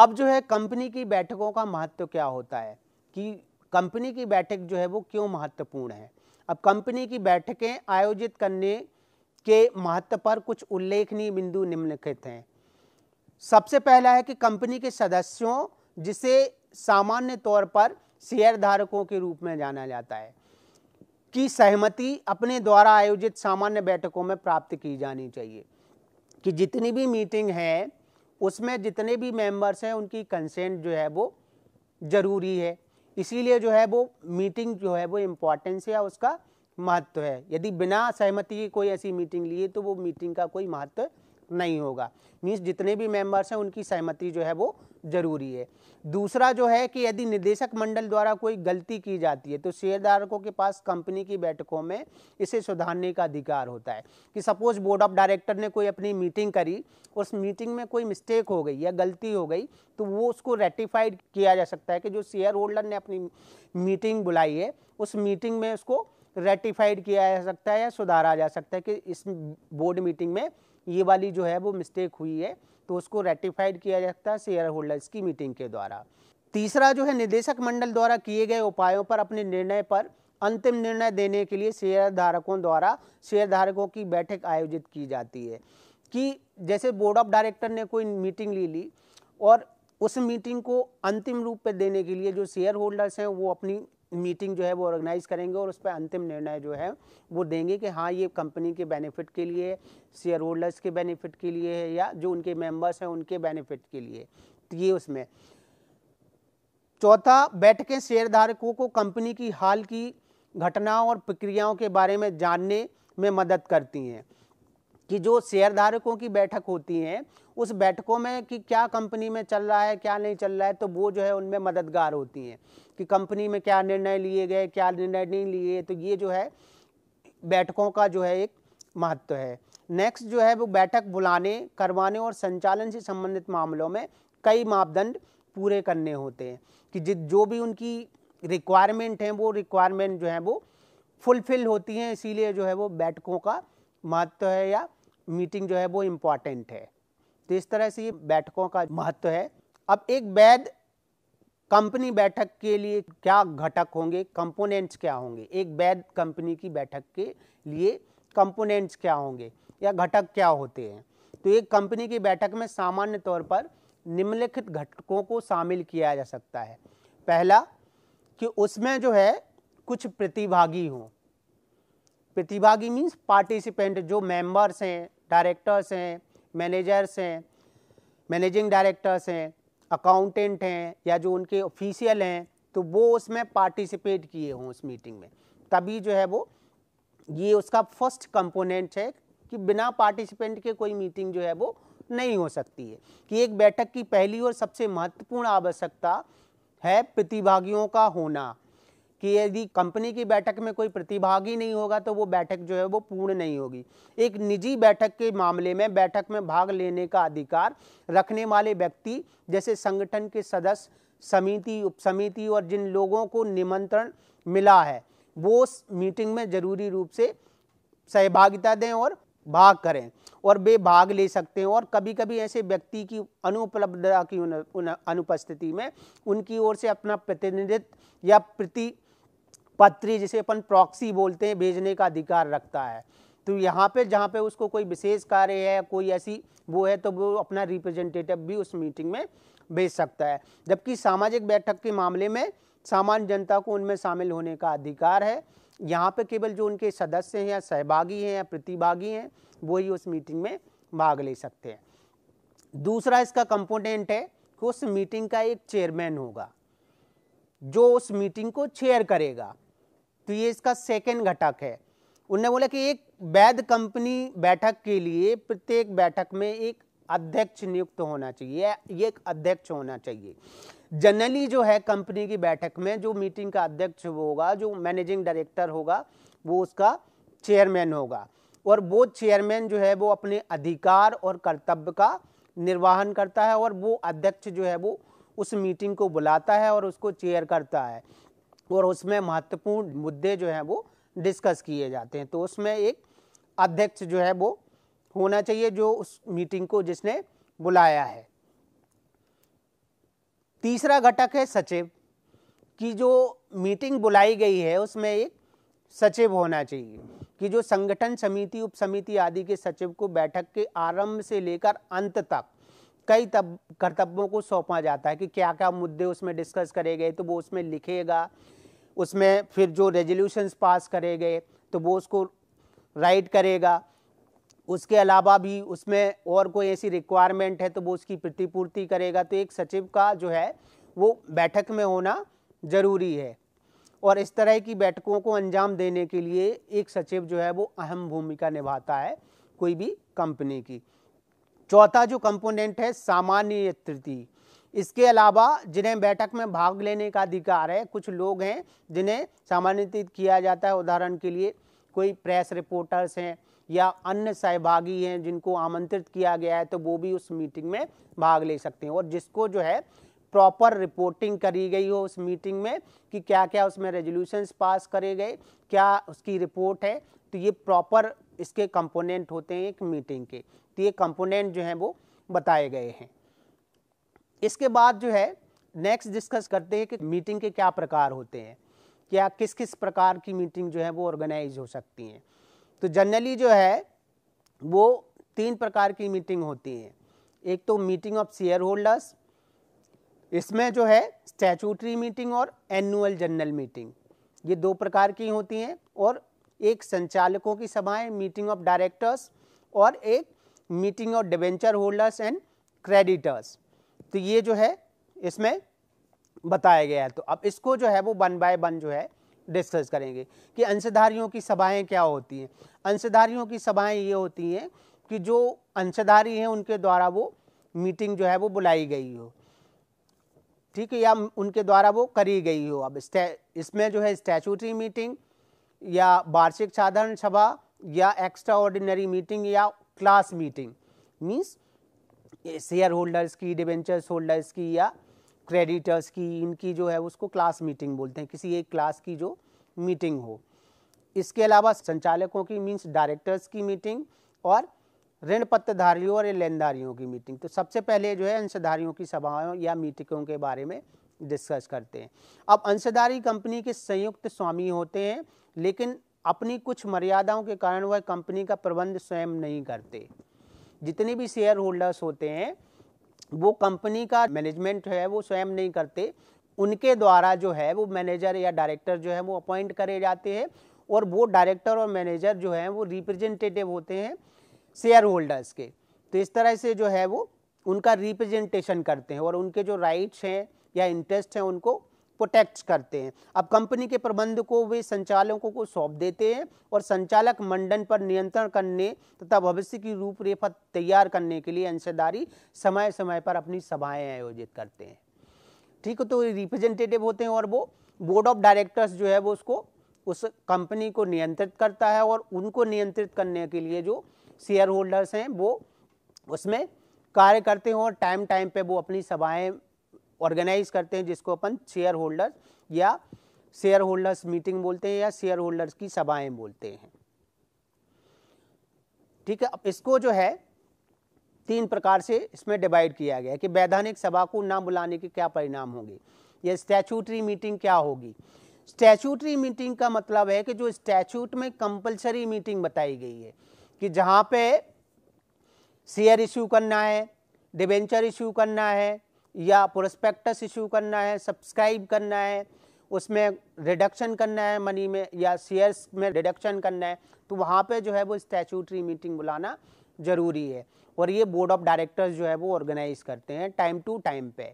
अब जो है कंपनी की बैठकों का महत्व क्या होता है कि कंपनी की बैठक जो है वो क्यों महत्वपूर्ण है अब कंपनी की बैठकें आयोजित करने के महत्व पर कुछ उल्लेखनीय बिंदु निम्नलिखित हैं सबसे पहला है कि कंपनी के सदस्यों जिसे सामान्य तौर पर शेयर धारकों के रूप में जाना जाता है की सहमति अपने द्वारा आयोजित सामान्य बैठकों में प्राप्त की जानी चाहिए कि जितनी भी मीटिंग है उसमें जितने भी मेंबर्स हैं उनकी कंसेंट जो है वो ज़रूरी है इसीलिए जो है वो मीटिंग जो है वो इम्पोर्टेंस या उसका महत्व है यदि बिना सहमति के कोई ऐसी मीटिंग लिए तो वो मीटिंग का कोई महत्व नहीं होगा मीन्स जितने भी मेंबर्स हैं उनकी सहमति जो है वो जरूरी है दूसरा जो है कि यदि निदेशक मंडल द्वारा कोई गलती की जाती है तो शेयरधारकों के पास कंपनी की बैठकों में इसे सुधारने का अधिकार होता है कि सपोज बोर्ड ऑफ डायरेक्टर ने कोई अपनी मीटिंग करी उस मीटिंग में कोई मिस्टेक हो गई या गलती हो गई तो वो उसको रेटिफाइड किया जा सकता है कि जो शेयर होल्डर ने अपनी मीटिंग बुलाई है उस मीटिंग में उसको रेटिफाइड किया जा सकता है या सुधारा जा सकता है कि इस बोर्ड मीटिंग में ये वाली जो है वो मिस्टेक हुई है तो उसको रेटिफाइड किया जा सकता है शेयर होल्डर्स की मीटिंग के द्वारा तीसरा जो है निदेशक मंडल द्वारा किए गए उपायों पर अपने निर्णय पर अंतिम निर्णय देने के लिए शेयर धारकों द्वारा शेयर धारकों की बैठक आयोजित की जाती है कि जैसे बोर्ड ऑफ डायरेक्टर ने कोई मीटिंग ले ली और उस मीटिंग को अंतिम रूप पर देने के लिए जो शेयर होल्डर्स हैं वो अपनी मीटिंग जो है वो ऑर्गेनाइज़ करेंगे और उस पर अंतिम निर्णय जो है वो देंगे कि हाँ ये कंपनी के बेनिफिट के लिए शेयर होल्डर्स के बेनिफिट के लिए है या जो उनके मेंबर्स हैं उनके बेनिफिट के लिए तो ये उसमें चौथा बैठकें शेयरधारकों को कंपनी की हाल की घटनाओं और प्रक्रियाओं के बारे में जानने में मदद करती हैं कि जो शेयरधारकों की बैठक होती हैं उस बैठकों में कि क्या कंपनी में चल रहा है क्या नहीं चल रहा है तो वो जो है उनमें मददगार होती हैं कि कंपनी में क्या निर्णय लिए गए क्या निर्णय नहीं लिए तो ये जो है बैठकों का जो है एक महत्व है नेक्स्ट जो है वो बैठक बुलाने करवाने और संचालन से संबंधित मामलों में कई मापदंड पूरे करने होते हैं कि जो भी उनकी रिक्वायरमेंट हैं वो रिक्वायरमेंट जो है वो फुलफिल होती हैं इसीलिए जो है वो बैठकों का महत्व है या मीटिंग जो है वो इम्पॉर्टेंट है तो इस तरह से ये बैठकों का महत्व है अब एक वैध कंपनी बैठक के लिए क्या घटक होंगे कंपोनेंट्स क्या होंगे एक वैध कंपनी की बैठक के लिए कंपोनेंट्स क्या होंगे या घटक क्या होते हैं तो एक कंपनी की बैठक में सामान्य तौर पर निम्नलिखित घटकों को शामिल किया जा सकता है पहला कि उसमें जो है कुछ प्रतिभागी हों प्रतिभागी मीन्स पार्टिसिपेंट जो मेंबर्स हैं डायरेक्टर्स हैं मैनेजर्स हैं मैनेजिंग डायरेक्टर्स हैं अकाउंटेंट हैं या जो उनके ऑफिशियल हैं तो वो उसमें पार्टिसिपेट किए हों उस मीटिंग में तभी जो है वो ये उसका फर्स्ट कंपोनेंट है कि बिना पार्टिसिपेंट के कोई मीटिंग जो है वो नहीं हो सकती है कि एक बैठक की पहली और सबसे महत्वपूर्ण आवश्यकता है प्रतिभागियों का होना कि यदि कंपनी की बैठक में कोई प्रतिभागी नहीं होगा तो वो बैठक जो है वो पूर्ण नहीं होगी एक निजी बैठक के मामले में बैठक में भाग लेने का अधिकार रखने वाले व्यक्ति जैसे संगठन के सदस्य समिति उपसमिति और जिन लोगों को निमंत्रण मिला है वो मीटिंग में जरूरी रूप से सहभागिता दें और भाग करें और वे भाग ले सकते हैं और कभी कभी ऐसे व्यक्ति की अनुपलब्धता की अनुपस्थिति में उनकी ओर से अपना प्रतिनिधित्व या प्रति पत्री जिसे अपन प्रॉक्सी बोलते हैं भेजने का अधिकार रखता है तो यहाँ पे जहाँ पे उसको कोई विशेष कार्य है कोई ऐसी वो है तो वो अपना रिप्रेजेंटेटिव भी उस मीटिंग में भेज सकता है जबकि सामाजिक बैठक के मामले में सामान्य जनता को उनमें शामिल होने का अधिकार है यहाँ पे केवल जो उनके सदस्य हैं या सहभागी हैं या प्रतिभागी हैं वो ही उस मीटिंग में भाग ले सकते हैं दूसरा इसका कंपोनेंट है कि उस मीटिंग का एक चेयरमैन होगा जो उस मीटिंग को चेयर करेगा तो ये इसका सेकेंड घटक है उन्होंने बोला कि एक वैध कंपनी बैठक के लिए प्रत्येक बैठक में एक अध्यक्ष नियुक्त होना चाहिए ये एक अध्यक्ष होना चाहिए जनरली जो है कंपनी की बैठक में जो मीटिंग का अध्यक्ष होगा जो मैनेजिंग डायरेक्टर होगा वो उसका चेयरमैन होगा और वो चेयरमैन जो है वो अपने अधिकार और कर्तव्य का निर्वाहन करता है और वो अध्यक्ष जो है वो उस मीटिंग को बुलाता है और उसको चेयर करता है और उसमें महत्वपूर्ण मुद्दे जो हैं वो डिस्कस किए जाते हैं तो उसमें एक अध्यक्ष जो है वो होना चाहिए जो उस मीटिंग को जिसने बुलाया है तीसरा घटक है सचिव कि जो मीटिंग बुलाई गई है उसमें एक सचिव होना चाहिए कि जो संगठन समिति उप समिति आदि के सचिव को बैठक के आरंभ से लेकर अंत तक कई तब कर्तव्यों को सौंपा जाता है कि क्या क्या मुद्दे उसमें डिस्कस करे गए तो वो उसमें लिखेगा उसमें फिर जो रेजोल्यूशंस पास करे गए तो वो उसको राइट करेगा उसके अलावा भी उसमें और कोई ऐसी रिक्वायरमेंट है तो वो उसकी प्रतिपूर्ति करेगा तो एक सचिव का जो है वो बैठक में होना ज़रूरी है और इस तरह की बैठकों को अंजाम देने के लिए एक सचिव जो है वो अहम भूमिका निभाता है कोई भी कंपनी की चौथा जो कंपोनेंट है सामान्य तृतीय इसके अलावा जिन्हें बैठक में भाग लेने का अधिकार है कुछ लोग हैं जिन्हें सामान्यतित किया जाता है उदाहरण के लिए कोई प्रेस रिपोर्टर्स हैं या अन्य सहभागी हैं जिनको आमंत्रित किया गया है तो वो भी उस मीटिंग में भाग ले सकते हैं और जिसको जो है प्रॉपर रिपोर्टिंग करी गई हो उस मीटिंग में कि क्या क्या उसमें रेजोल्यूशंस पास करे गए क्या उसकी रिपोर्ट है तो ये प्रॉपर इसके कंपोनेंट होते हैं एक मीटिंग के तो ये कंपोनेंट जो हैं वो बताए गए हैं इसके बाद जो है नेक्स्ट डिस्कस करते हैं कि मीटिंग के क्या प्रकार होते हैं क्या किस किस प्रकार की मीटिंग जो है वो ऑर्गेनाइज हो सकती हैं तो जनरली जो है वो तीन प्रकार की मीटिंग होती हैं एक तो मीटिंग ऑफ शेयर होल्डर्स इसमें जो है स्टैचूटरी मीटिंग और एनुअल जनरल मीटिंग ये दो प्रकार की होती हैं और एक संचालकों की सभाएं मीटिंग ऑफ डायरेक्टर्स और एक meeting of debenture holders and creditors तो ये जो है इसमें बताया गया है तो अब इसको जो है वो वन बाय वन जो है डिस्कस करेंगे कि अंशधारियों की सभाएं क्या होती हैं अंशधारियों की सभाएं ये होती हैं कि जो अंशधारी हैं उनके द्वारा वो मीटिंग जो है वो बुलाई गई हो ठीक है या उनके द्वारा वो करी गई हो अब इसमें जो है स्टैचूटरी मीटिंग या वार्षिक साधारण सभा या एक्स्ट्रा ऑर्डिनरी मीटिंग या class meeting means share holders की डिवेंचर्स होल्डर्स की या क्रेडिटर्स की इनकी जो है उसको क्लास मीटिंग बोलते हैं किसी एक क्लास की जो मीटिंग हो इसके अलावा संचालकों की मीन्स डायरेक्टर्स की मीटिंग और ऋण पत्रधारियों और लेनदारियों की मीटिंग तो सबसे पहले जो है अंशधारियों की सभाओं या मीटिंगों के बारे में डिस्कस करते हैं अब अंशधारी कंपनी के संयुक्त स्वामी होते हैं लेकिन अपनी कुछ मर्यादाओं के कारण वह कंपनी का प्रबंध स्वयं नहीं करते जितने भी शेयर होल्डर्स होते हैं वो कंपनी का मैनेजमेंट है वो स्वयं नहीं करते उनके द्वारा जो है वो मैनेजर या डायरेक्टर जो है वो अपॉइंट करे जाते हैं और वो डायरेक्टर और मैनेजर जो है वो रिप्रेजेंटेटिव होते हैं शेयर होल्डर्स के तो इस तरह से जो है वो उनका रिप्रेजेंटेशन करते हैं और उनके जो राइट्स हैं या इंटरेस्ट हैं उनको प्रोटेक्ट करते हैं अब कंपनी के प्रबंध को वे संचालकों को सौंप देते हैं और संचालक मंडन पर नियंत्रण करने तथा भविष्य की रूपरेखा तैयार करने के लिए अंशदारी समय समय पर अपनी सभाएं आयोजित करते हैं ठीक है तो रिप्रेजेंटेटिव होते हैं और वो बोर्ड ऑफ डायरेक्टर्स जो है वो उसको उस कंपनी को नियंत्रित करता है और उनको नियंत्रित करने के लिए जो शेयर होल्डर्स हैं वो उसमें कार्य करते हैं और टाइम टाइम पे वो अपनी सभाएं ऑर्गेनाइज करते हैं जिसको अपन शेयर होल्डर्स या शेयर होल्डर्स मीटिंग बोलते हैं या शेयर होल्डर्स की सभाएं बोलते हैं ठीक है अब इसको जो है तीन प्रकार से इसमें डिवाइड किया गया कि वैधानिक सभा को ना बुलाने के क्या परिणाम होंगे या स्टैचूटरी मीटिंग क्या होगी स्टैचूटरी मीटिंग का मतलब है कि जो स्टैचूट में कंपलसरी मीटिंग बताई गई है कि जहाँ पे शेयर इशू करना है डिवेंचर इशू करना है या प्रोस्पेक्टस इशू करना है सब्सक्राइब करना है उसमें रिडक्शन करना है मनी में या शेयर्स में रिडक्शन करना है तो वहाँ पे जो है वो स्टैचूटरी मीटिंग बुलाना ज़रूरी है और ये बोर्ड ऑफ डायरेक्टर्स जो है वो ऑर्गेनाइज करते हैं टाइम टू टाइम पे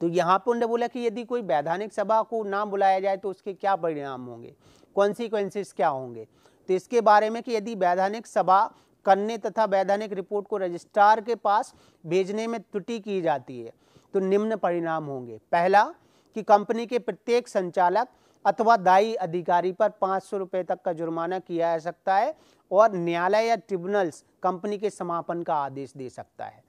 तो यहाँ पर उन्होंने बोला कि यदि कोई वैधानिक सभा को ना बुलाया जाए तो उसके क्या परिणाम होंगे कॉन्सिक्वेंसेस क्या होंगे तो इसके बारे में कि यदि वैधानिक सभा करने तथा वैधानिक रिपोर्ट को रजिस्ट्रार के पास भेजने में त्रुटि की जाती है तो निम्न परिणाम होंगे पहला कि कंपनी के प्रत्येक संचालक अथवा दायी अधिकारी पर पाँच सौ रुपये तक का जुर्माना किया जा सकता है और न्यायालय या ट्रिब्यूनल्स कंपनी के समापन का आदेश दे सकता है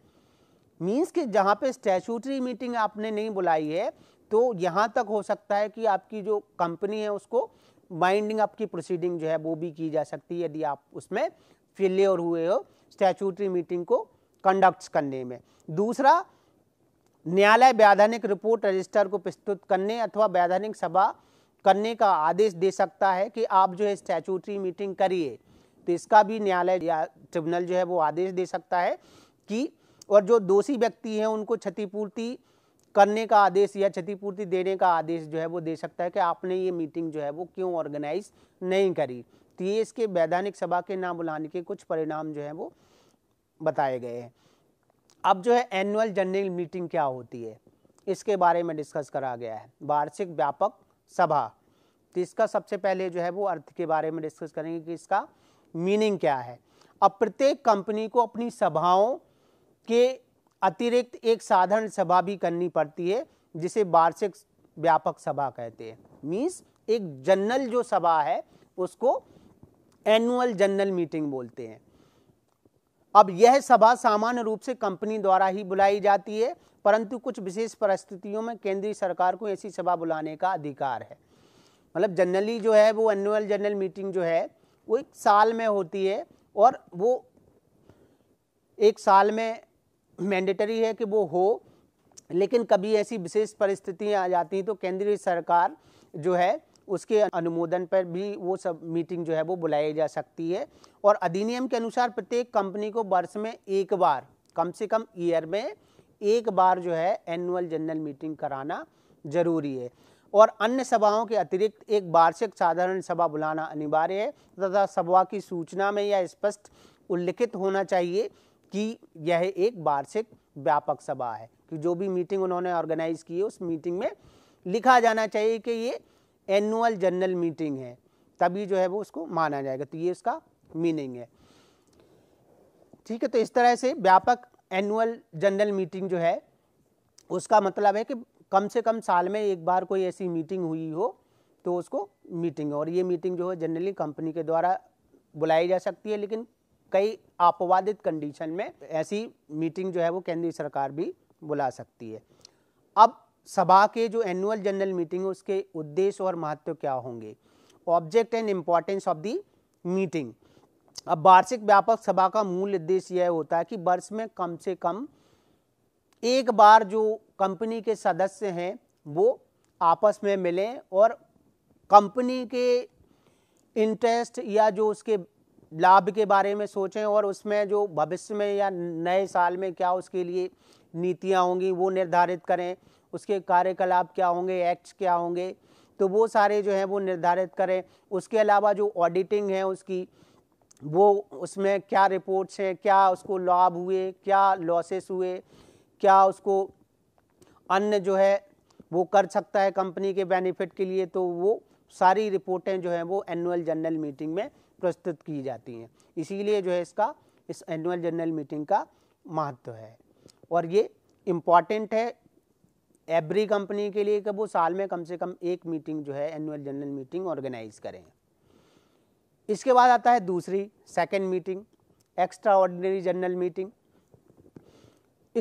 मीन्स कि जहाँ पे स्टैचूटरी मीटिंग आपने नहीं बुलाई है तो यहाँ तक हो सकता है कि आपकी जो कंपनी है उसको बाइंडिंग अप की प्रोसीडिंग जो है वो भी की जा सकती है यदि आप उसमें फेलियर हुए हो स्टैचूटरी मीटिंग को कंडक्ट करने में दूसरा न्यायालय वैधानिक रिपोर्ट रजिस्टर को प्रस्तुत करने अथवा वैधानिक सभा करने का आदेश दे सकता है कि आप जो है स्टैचूटरी मीटिंग करिए तो इसका भी न्यायालय या ट्रिब्यूनल जो है वो आदेश दे सकता है कि और जो दोषी व्यक्ति हैं उनको क्षतिपूर्ति करने का आदेश या क्षतिपूर्ति देने का आदेश जो है वो दे सकता है कि आपने ये मीटिंग जो है वो क्यों ऑर्गेनाइज नहीं करी देश के वैधानिक सभा के नाम बुलाने के कुछ परिणाम जो है वो बताए गए हैं अब जो है एनुअल जनरल मीटिंग क्या होती है इसके बारे में डिस्कस करा गया है वार्षिक व्यापक सभा तो इसका सबसे पहले जो है वो अर्थ के बारे में डिस्कस करेंगे कि इसका मीनिंग क्या है अब प्रत्येक कंपनी को अपनी सभाओं के अतिरिक्त एक साधारण सभा भी करनी पड़ती है जिसे वार्षिक व्यापक सभा कहते हैं मीन्स एक जनरल जो सभा है उसको एनुअल जनरल मीटिंग बोलते हैं अब यह सभा सामान्य रूप से कंपनी द्वारा ही बुलाई जाती है परंतु कुछ विशेष परिस्थितियों में केंद्रीय सरकार को ऐसी सभा बुलाने का अधिकार है मतलब जनरली जो है वो एनुअल जनरल मीटिंग जो है वो एक साल में होती है और वो एक साल में मैंडेटरी है कि वो हो लेकिन कभी ऐसी विशेष परिस्थितियाँ आ जाती हैं तो केंद्रीय सरकार जो है उसके अनुमोदन पर भी वो सब मीटिंग जो है वो बुलाई जा सकती है और अधिनियम के अनुसार प्रत्येक कंपनी को वर्ष में एक बार कम से कम ईयर में एक बार जो है एनुअल जनरल मीटिंग कराना जरूरी है और अन्य सभाओं के अतिरिक्त एक वार्षिक साधारण सभा बुलाना अनिवार्य है तथा सभा की सूचना में यह स्पष्ट उल्लिखित होना चाहिए कि यह एक वार्षिक व्यापक सभा है कि जो भी मीटिंग उन्होंने ऑर्गेनाइज की है उस मीटिंग में लिखा जाना चाहिए कि ये एनुअल जनरल मीटिंग है तभी जो है वो उसको माना जाएगा तो ये उसका मीनिंग है ठीक है तो इस तरह से व्यापक एनुअल जनरल मीटिंग जो है उसका मतलब है कि कम से कम साल में एक बार कोई ऐसी मीटिंग हुई हो तो उसको मीटिंग और ये मीटिंग जो है जनरली कंपनी के द्वारा बुलाई जा सकती है लेकिन कई अपवादित कंडीशन में ऐसी मीटिंग जो है वो केंद्रीय सरकार भी बुला सकती है अब सभा के जो एनुअल जनरल मीटिंग है उसके उद्देश्य और महत्व क्या होंगे object and importance of the meeting अब वार्षिक व्यापक सभा का मूल उद्देश्य यह होता है कि वर्ष में कम से कम एक बार जो कंपनी के सदस्य हैं वो आपस में मिलें और कंपनी के इंटरेस्ट या जो उसके लाभ के बारे में सोचें और उसमें जो भविष्य में या नए साल में क्या उसके लिए नीतियाँ होंगी वो निर्धारित करें उसके कार्यकलाप क्या होंगे एक्ट्स क्या होंगे तो वो सारे जो हैं वो निर्धारित करें उसके अलावा जो ऑडिटिंग है उसकी वो उसमें क्या रिपोर्ट्स हैं क्या उसको लाभ हुए क्या लॉसेस हुए क्या उसको अन्य जो है वो कर सकता है कंपनी के बेनिफिट के लिए तो वो सारी रिपोर्टें जो हैं वो एनुअल जनरल मीटिंग में प्रस्तुत की जाती हैं इसीलिए जो है इसका इस एनुअल जनरल मीटिंग का महत्व है और ये इम्पॉर्टेंट है एवरी कंपनी के लिए कि वो साल में कम से कम एक मीटिंग जो है एनुअल जनरल मीटिंग ऑर्गेनाइज करें इसके बाद आता है दूसरी second meeting extraordinary general meeting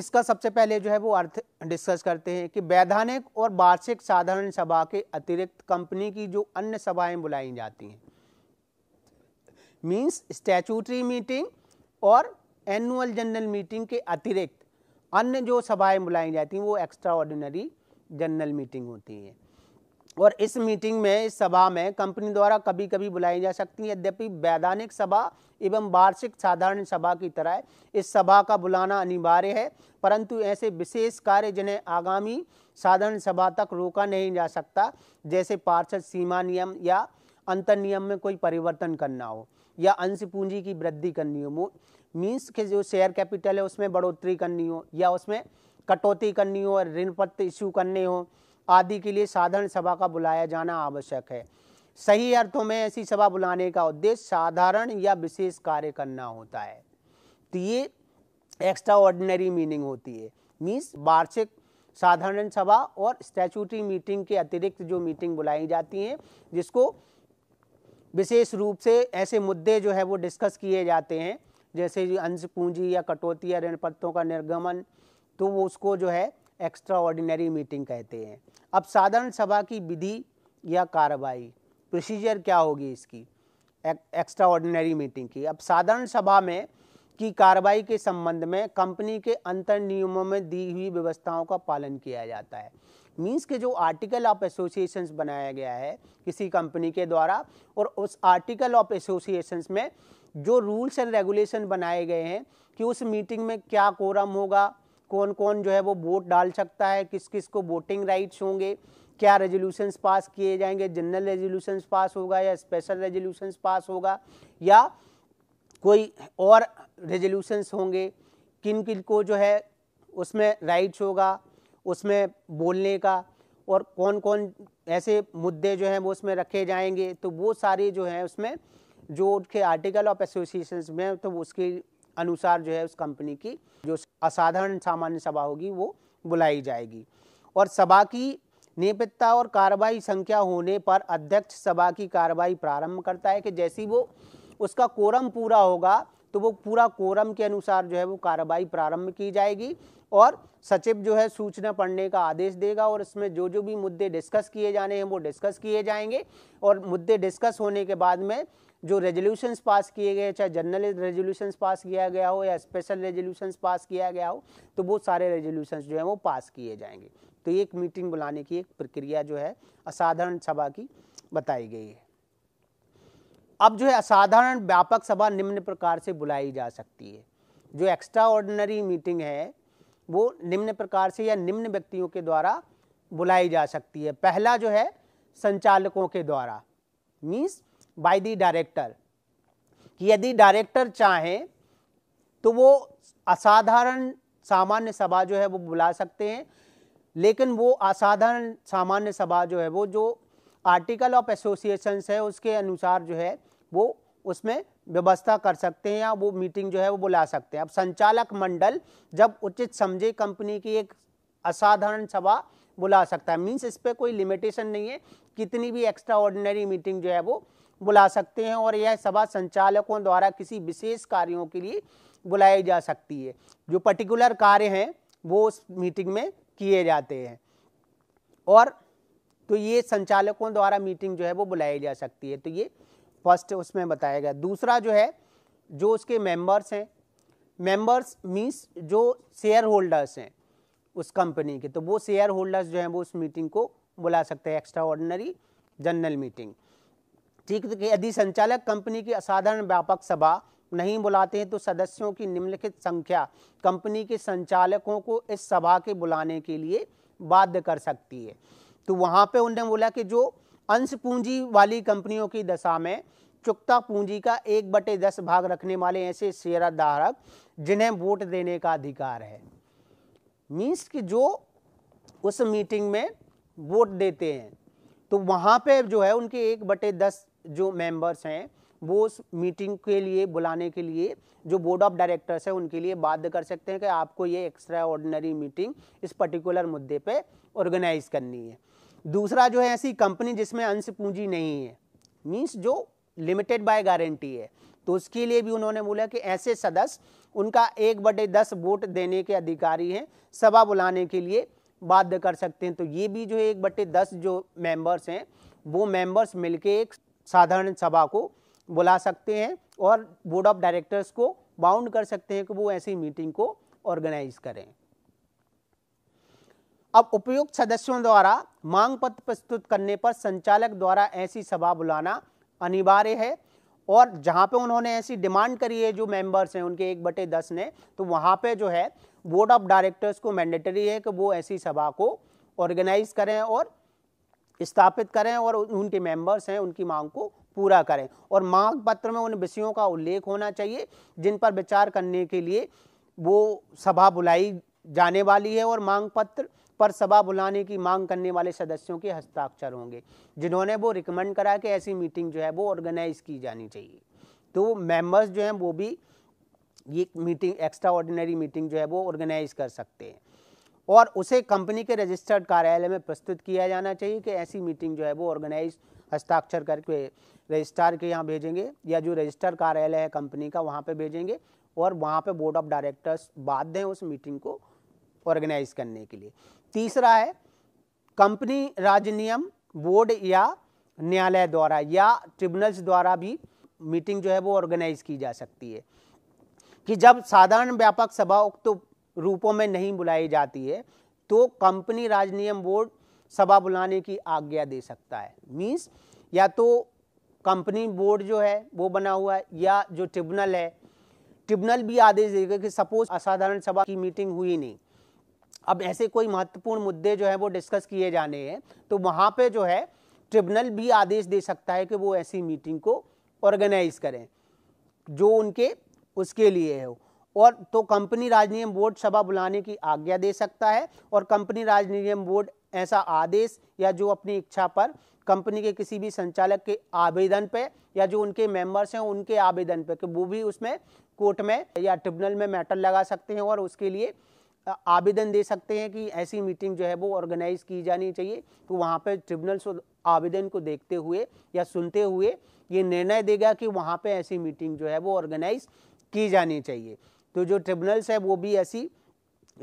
इसका सबसे पहले जो है वो अर्थ डिस्कस करते हैं कि वैधानिक और वार्षिक साधारण सभा के अतिरिक्त कंपनी की जो अन्य सभाएं बुलाई जाती हैं मींस स्टैचूटरी मीटिंग और एनुअल जनरल मीटिंग के अतिरिक्त अन्य जो सभाएं बुलाई जाती हैं वो एक्स्ट्रा ऑर्डिनरी जनरल मीटिंग होती हैं और इस मीटिंग में इस सभा में कंपनी द्वारा कभी कभी बुलाई जा सकती है यद्यपि वैधानिक सभा एवं वार्षिक साधारण सभा की तरह इस सभा का बुलाना अनिवार्य है परंतु ऐसे विशेष कार्य जिन्हें आगामी साधारण सभा तक रोका नहीं जा सकता जैसे पार्षद सीमा नियम या अंतर नियम में कोई परिवर्तन करना हो या अंश पूंजी की वृद्धि करनी हो मीन्स के जो शेयर कैपिटल है उसमें बढ़ोतरी करनी हो या उसमें कटौती करनी हो ऋण पत्र इश्यू करने हो आदि के लिए साधारण सभा का बुलाया जाना आवश्यक है सही अर्थों में ऐसी सभा बुलाने का उद्देश्य साधारण या विशेष कार्य करना होता है तो ये एक्स्ट्रा ऑर्डिनरी मीनिंग होती है मीन्स वार्षिक साधारण सभा और स्टैचूटरी मीटिंग के अतिरिक्त जो मीटिंग बुलाई जाती हैं जिसको विशेष रूप से ऐसे मुद्दे जो है वो डिस्कस किए जाते हैं जैसे अंश पूंजी या कटौती या ऋण पत्तों का निर्गमन तो वो उसको जो है एक्स्ट्रा ऑर्डिनरी मीटिंग कहते हैं अब साधारण सभा की विधि या कार्रवाई प्रोसीजर क्या होगी इसकी एक्स्ट्रा ऑर्डिनरी मीटिंग की अब साधारण सभा में की कार्रवाई के संबंध में कंपनी के अंतर नियमों में दी हुई व्यवस्थाओं का पालन किया जाता है मीन्स के जो आर्टिकल ऑफ एसोसिएशन बनाया गया है किसी कंपनी के द्वारा और उस आर्टिकल ऑफ एसोसिएशन में जो रूल्स एंड रेगुलेशन बनाए गए हैं कि उस मीटिंग में क्या कोरम होगा कौन कौन जो है वो वोट डाल सकता है किस किस को वोटिंग राइट्स होंगे क्या रेजोल्यूशंस पास किए जाएंगे जनरल रेजोल्यूशंस पास होगा या स्पेशल रेजोल्यूशंस पास होगा या कोई और रेजोल्यूशंस होंगे किन किन को जो है उसमें राइट्स होगा उसमें बोलने का और कौन कौन ऐसे मुद्दे जो हैं वो उसमें रखे जाएंगे तो वो सारे जो हैं उसमें जो उनके आर्टिकल ऑफ एसोसिएशन में तो उसके अनुसार जो है उस कंपनी की जो असाधारण सामान्य सभा होगी वो बुलाई जाएगी और सभा की नियमितता और कार्रवाई संख्या होने पर अध्यक्ष सभा की कार्रवाई प्रारंभ करता है कि जैसी वो उसका कोरम पूरा होगा तो वो पूरा कोरम के अनुसार जो है वो कार्रवाई प्रारंभ की जाएगी और सचिव जो है सूचना पढ़ने का आदेश देगा और इसमें जो जो भी मुद्दे डिस्कस किए जाने हैं वो डिस्कस किए जाएंगे और मुद्दे डिस्कस होने के बाद में जो रेजोल्यूशंस पास किए गए चाहे जनरल रेजोल्यूशंस पास किया गया हो या स्पेशल रेजोल्यूशंस पास किया गया हो तो वो सारे रेजोल्यूशंस जो है वो पास किए जाएंगे तो ये एक मीटिंग बुलाने की एक प्रक्रिया जो है असाधारण सभा की बताई गई है अब जो है असाधारण व्यापक सभा निम्न प्रकार से बुलाई जा सकती है जो एक्स्ट्रा ऑर्डिनरी मीटिंग है वो निम्न प्रकार से या निम्न व्यक्तियों के द्वारा बुलाई जा सकती है पहला जो है संचालकों के द्वारा मीन्स बाय द डायरेक्टर कि यदि डायरेक्टर चाहें तो वो असाधारण सामान्य सभा जो है वो बुला सकते हैं लेकिन वो असाधारण सामान्य सभा जो है वो जो आर्टिकल ऑफ एसोसिएशन है उसके अनुसार जो है वो उसमें व्यवस्था कर सकते हैं या वो मीटिंग जो है वो बुला सकते हैं अब संचालक मंडल जब उचित समझे कंपनी की एक असाधारण सभा बुला सकता है मीन्स इस पर कोई लिमिटेशन नहीं है कितनी भी एक्स्ट्रा ऑर्डिनरी मीटिंग जो है वो बुला सकते हैं और यह सभा संचालकों द्वारा किसी विशेष कार्यों के लिए बुलाई जा सकती है जो पर्टिकुलर कार्य हैं वो उस मीटिंग में किए जाते हैं और तो ये संचालकों द्वारा मीटिंग जो है वो बुलाई जा सकती है तो ये फर्स्ट उसमें बताया गया दूसरा जो है जो उसके मेंबर्स हैं मेंबर्स मीन्स जो शेयर होल्डर्स हैं उस कंपनी के तो वो शेयर होल्डर्स जो हैं वो उस मीटिंग को बुला सकते हैं एक्स्ट्रा ऑर्डनरी जनरल मीटिंग ठीक है तो यदि संचालक कंपनी की असाधारण व्यापक सभा नहीं बुलाते हैं तो सदस्यों की निम्नलिखित संख्या कंपनी के संचालकों को इस सभा के बुलाने के लिए बाध्य कर सकती है तो वहाँ पे उन्होंने बोला कि जो अंश पूंजी वाली कंपनियों की दशा में चुकता पूंजी का एक बटे दस भाग रखने वाले ऐसे शेयर धारक जिन्हें वोट देने का अधिकार है मीन्स कि जो उस मीटिंग में वोट देते हैं तो वहाँ पे जो है उनके एक बटे दस जो मेंबर्स हैं वो उस मीटिंग के लिए बुलाने के लिए जो बोर्ड ऑफ डायरेक्टर्स है उनके लिए बाध्य कर सकते हैं कि आपको ये एक्स्ट्रा ऑर्डिनरी मीटिंग इस पर्टिकुलर मुद्दे पे ऑर्गेनाइज करनी है दूसरा जो है ऐसी कंपनी जिसमें अंश पूंजी नहीं है मीन्स जो लिमिटेड बाय गारंटी है तो उसके लिए भी उन्होंने बोला कि ऐसे सदस्य उनका एक बटे दस वोट देने के अधिकारी हैं सभा बुलाने के लिए बाध्य कर सकते हैं तो ये भी जो है एक बटे दस जो मेंबर्स हैं वो मेंबर्स मिलके एक साधारण सभा को बुला सकते हैं और बोर्ड ऑफ डायरेक्टर्स को बाउंड कर सकते हैं कि वो ऐसी मीटिंग को ऑर्गेनाइज करें अब उपयुक्त सदस्यों द्वारा मांग पत्र प्रस्तुत करने पर संचालक द्वारा ऐसी सभा बुलाना अनिवार्य है और जहाँ पे उन्होंने ऐसी डिमांड करी है जो मेंबर्स हैं उनके एक बटे दस ने तो वहाँ पे जो है बोर्ड ऑफ डायरेक्टर्स को मैंडेटरी है कि वो ऐसी सभा को ऑर्गेनाइज करें और स्थापित करें और उनके मेंबर्स हैं उनकी मांग को पूरा करें और मांग पत्र में उन विषयों का उल्लेख होना चाहिए जिन पर विचार करने के लिए वो सभा बुलाई जाने वाली है और मांग पत्र पर सभा बुलाने की मांग करने वाले सदस्यों के हस्ताक्षर होंगे जिन्होंने वो रिकमेंड करा कि ऐसी मीटिंग जो है वो ऑर्गेनाइज की जानी चाहिए तो मेंबर्स जो हैं वो भी ये मीटिंग एक्स्ट्रा ऑर्डिनरी मीटिंग जो है वो ऑर्गेनाइज कर सकते हैं और उसे कंपनी के रजिस्टर्ड कार्यालय में प्रस्तुत किया जाना चाहिए कि ऐसी मीटिंग जो है वो ऑर्गेनाइज हस्ताक्षर करके रजिस्ट्रार के यहाँ भेजेंगे या जो रजिस्टर कार्यालय है कंपनी का वहाँ पे भेजेंगे और वहाँ पे बोर्ड ऑफ डायरेक्टर्स बाध्य हैं उस मीटिंग को ऑर्गेनाइज करने के लिए तीसरा है कंपनी राजनियम बोर्ड या न्यायालय द्वारा या ट्रिब्यूनल्स द्वारा भी मीटिंग जो है वो ऑर्गेनाइज की जा सकती है कि जब साधारण व्यापक सभा उक्त तो रूपों में नहीं बुलाई जाती है तो कंपनी राजनियम बोर्ड सभा बुलाने की आज्ञा दे सकता है मीन्स या तो कंपनी बोर्ड जो है वो बना हुआ है या जो ट्रिब्यूनल है ट्रिब्यूनल भी आदेश देगा कि सपोज असाधारण सभा की मीटिंग हुई नहीं अब ऐसे कोई महत्वपूर्ण मुद्दे जो है वो डिस्कस किए जाने हैं तो वहाँ पे जो है ट्रिब्यूनल भी आदेश दे सकता है कि वो ऐसी मीटिंग को ऑर्गेनाइज करें जो उनके उसके लिए हो और तो कंपनी राजनियम बोर्ड सभा बुलाने की आज्ञा दे सकता है और कंपनी राजनियम बोर्ड ऐसा आदेश या जो अपनी इच्छा पर कंपनी के किसी भी संचालक के आवेदन पे या जो उनके मेंबर्स हैं उनके आवेदन पे कि वो भी उसमें कोर्ट में या ट्रिब्यूनल में मैटर लगा सकते हैं और उसके लिए आवेदन दे सकते हैं कि ऐसी मीटिंग जो है वो ऑर्गेनाइज की जानी चाहिए तो वहाँ पर ट्रिब्यूनल्स आवेदन को देखते हुए या सुनते हुए ये निर्णय देगा कि वहाँ पे ऐसी मीटिंग जो है वो ऑर्गेनाइज की जानी चाहिए तो जो ट्रिब्यूनल्स है वो भी ऐसी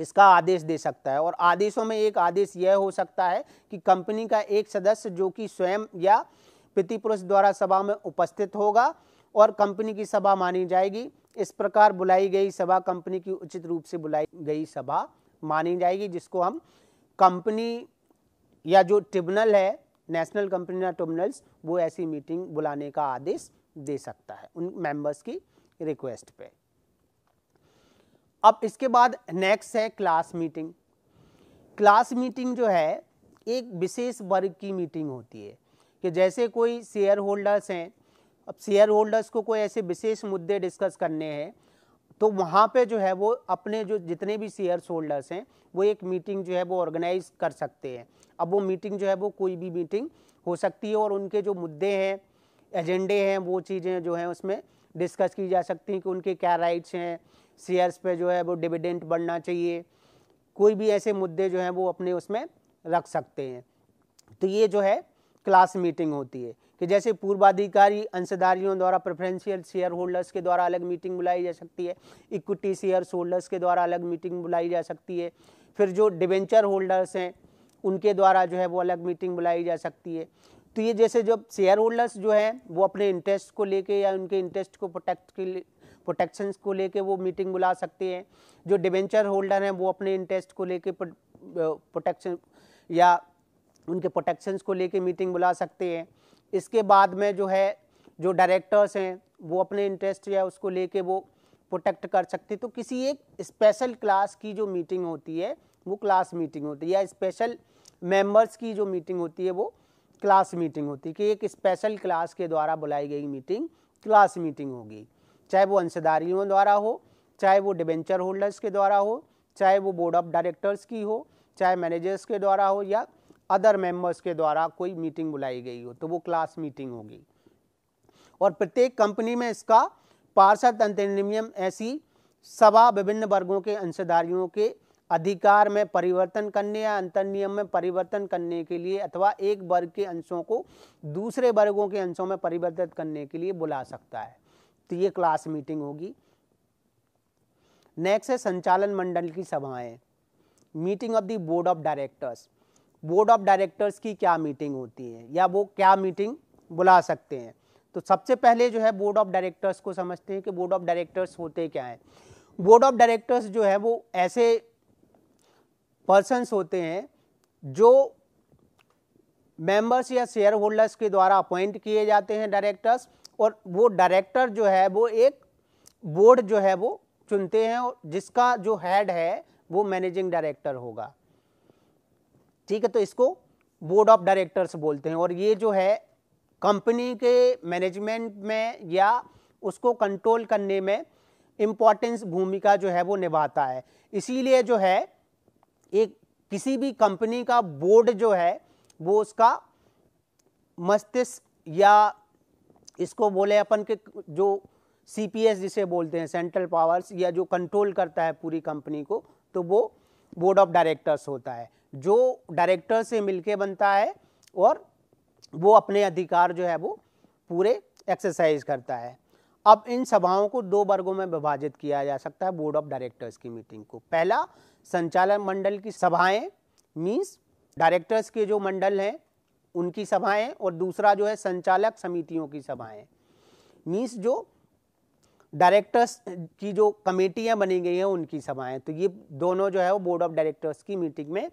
इसका आदेश दे सकता है और आदेशों में एक आदेश यह हो सकता है कि कंपनी का एक सदस्य जो कि स्वयं या पितिपुरुष द्वारा सभा में उपस्थित होगा और कंपनी की सभा मानी जाएगी इस प्रकार बुलाई गई सभा कंपनी की उचित रूप से बुलाई गई सभा मानी जाएगी जिसको हम कंपनी या जो ट्रिब्यूनल है नेशनल कंपनी या ट्रिब्यूनल्स वो ऐसी मीटिंग बुलाने का आदेश दे सकता है उन मेंबर्स की रिक्वेस्ट पे अब इसके बाद नेक्स्ट है क्लास मीटिंग क्लास मीटिंग जो है एक विशेष वर्ग की मीटिंग होती है कि जैसे कोई शेयर होल्डर्स हैं अब शेयर होल्डर्स को कोई ऐसे विशेष मुद्दे डिस्कस करने हैं तो वहाँ पे जो है वो अपने जो जितने भी शेयर होल्डर्स हैं वो एक मीटिंग जो है वो ऑर्गेनाइज कर सकते हैं अब वो मीटिंग जो है वो कोई भी मीटिंग हो सकती है और उनके जो मुद्दे हैं एजेंडे हैं वो चीज़ें जो हैं उसमें डिस्कस की जा सकती हैं कि उनके क्या राइट्स हैं शेयर्स पे जो है वो डिविडेंट बढ़ना चाहिए कोई भी ऐसे मुद्दे जो हैं वो अपने उसमें रख सकते हैं तो ये जो है क्लास मीटिंग होती है कि जैसे पूर्वाधिकारी अंशधारियों द्वारा प्रेफरेंशियल शेयर होल्डर्स के द्वारा अलग मीटिंग बुलाई जा सकती है इक्विटी शेयर होल्डर्स के द्वारा अलग मीटिंग बुलाई जा सकती है फिर जो डिवेंचर होल्डर्स हैं उनके द्वारा जो है वो अलग मीटिंग बुलाई जा सकती है तो ये जैसे जब शेयर होल्डर्स जो है वो अपने इंटरेस्ट को लेके या उनके इंटरेस्ट को प्रोटेक्ट के लिए को लेके वो मीटिंग बुला सकते हैं जो डिवेंचर होल्डर हैं वो अपने इंटरेस्ट को लेके प्रोटेक्शन या उनके प्रोटेक्शंस को लेके मीटिंग बुला सकते हैं इसके बाद में जो है जो डायरेक्टर्स हैं वो अपने इंटरेस्ट या उसको लेके वो प्रोटेक्ट कर सकते तो किसी एक स्पेशल क्लास की जो मीटिंग होती है वो क्लास मीटिंग होती है या स्पेशल मेंबर्स की जो मीटिंग होती है वो क्लास मीटिंग होती है कि एक स्पेशल क्लास के द्वारा बुलाई गई मीटिंग क्लास मीटिंग होगी चाहे वो अंशदारियों द्वारा हो चाहे वो डिबेंचर होल्डर्स के द्वारा हो चाहे वो बोर्ड ऑफ डायरेक्टर्स की हो चाहे मैनेजर्स के द्वारा हो या अदर मेंबर्स के द्वारा कोई मीटिंग बुलाई गई हो तो वो क्लास मीटिंग होगी और प्रत्येक कंपनी में इसका पार्षद अंतरिनियम ऐसी सभा विभिन्न वर्गों के अंशधारियों के अधिकार में परिवर्तन करने या अंतरनियम में परिवर्तन करने के लिए अथवा एक वर्ग के अंशों को दूसरे वर्गों के अंशों में परिवर्तित करने के लिए बुला सकता है तो ये क्लास मीटिंग होगी नेक्स्ट है संचालन मंडल की सभाएं meeting of the board of directors board of directors की क्या मीटिंग होती है या वो क्या मीटिंग बुला सकते हैं तो सबसे पहले जो है बोर्ड ऑफ डायरेक्टर्स को समझते हैं कि बोर्ड ऑफ डायरेक्टर्स होते क्या हैं बोर्ड ऑफ डायरेक्टर्स जो है वो ऐसे पर्सनस होते हैं जो मेंबर्स या शेयर होल्डर्स के द्वारा अपॉइंट किए जाते हैं डायरेक्टर्स और वो डायरेक्टर जो है वो एक बोर्ड जो है वो चुनते हैं और जिसका जो हेड है वो मैनेजिंग डायरेक्टर होगा ठीक है तो इसको बोर्ड ऑफ डायरेक्टर्स बोलते हैं और ये जो है कंपनी के मैनेजमेंट में या उसको कंट्रोल करने में इम्पॉर्टेंस भूमिका जो है वो निभाता है इसीलिए जो है एक किसी भी कंपनी का बोर्ड जो है वो उसका मस्तिष्क या इसको बोले अपन के जो सी जिसे बोलते हैं सेंट्रल पावर्स या जो कंट्रोल करता है पूरी कंपनी को तो वो बोर्ड ऑफ डायरेक्टर्स होता है जो डायरेक्टर से मिलके बनता है और वो अपने अधिकार जो है वो पूरे एक्सरसाइज करता है अब इन सभाओं को दो वर्गों में विभाजित किया जा सकता है बोर्ड ऑफ डायरेक्टर्स की मीटिंग को पहला संचालन मंडल की सभाएं मीन्स डायरेक्टर्स के जो मंडल हैं उनकी सभाएं और दूसरा जो है संचालक समितियों की सभाएं मीन्स जो डायरेक्टर्स की जो कमेटियां बनी गई हैं उनकी सभाएं तो ये दोनों जो है वो बोर्ड ऑफ डायरेक्टर्स की मीटिंग में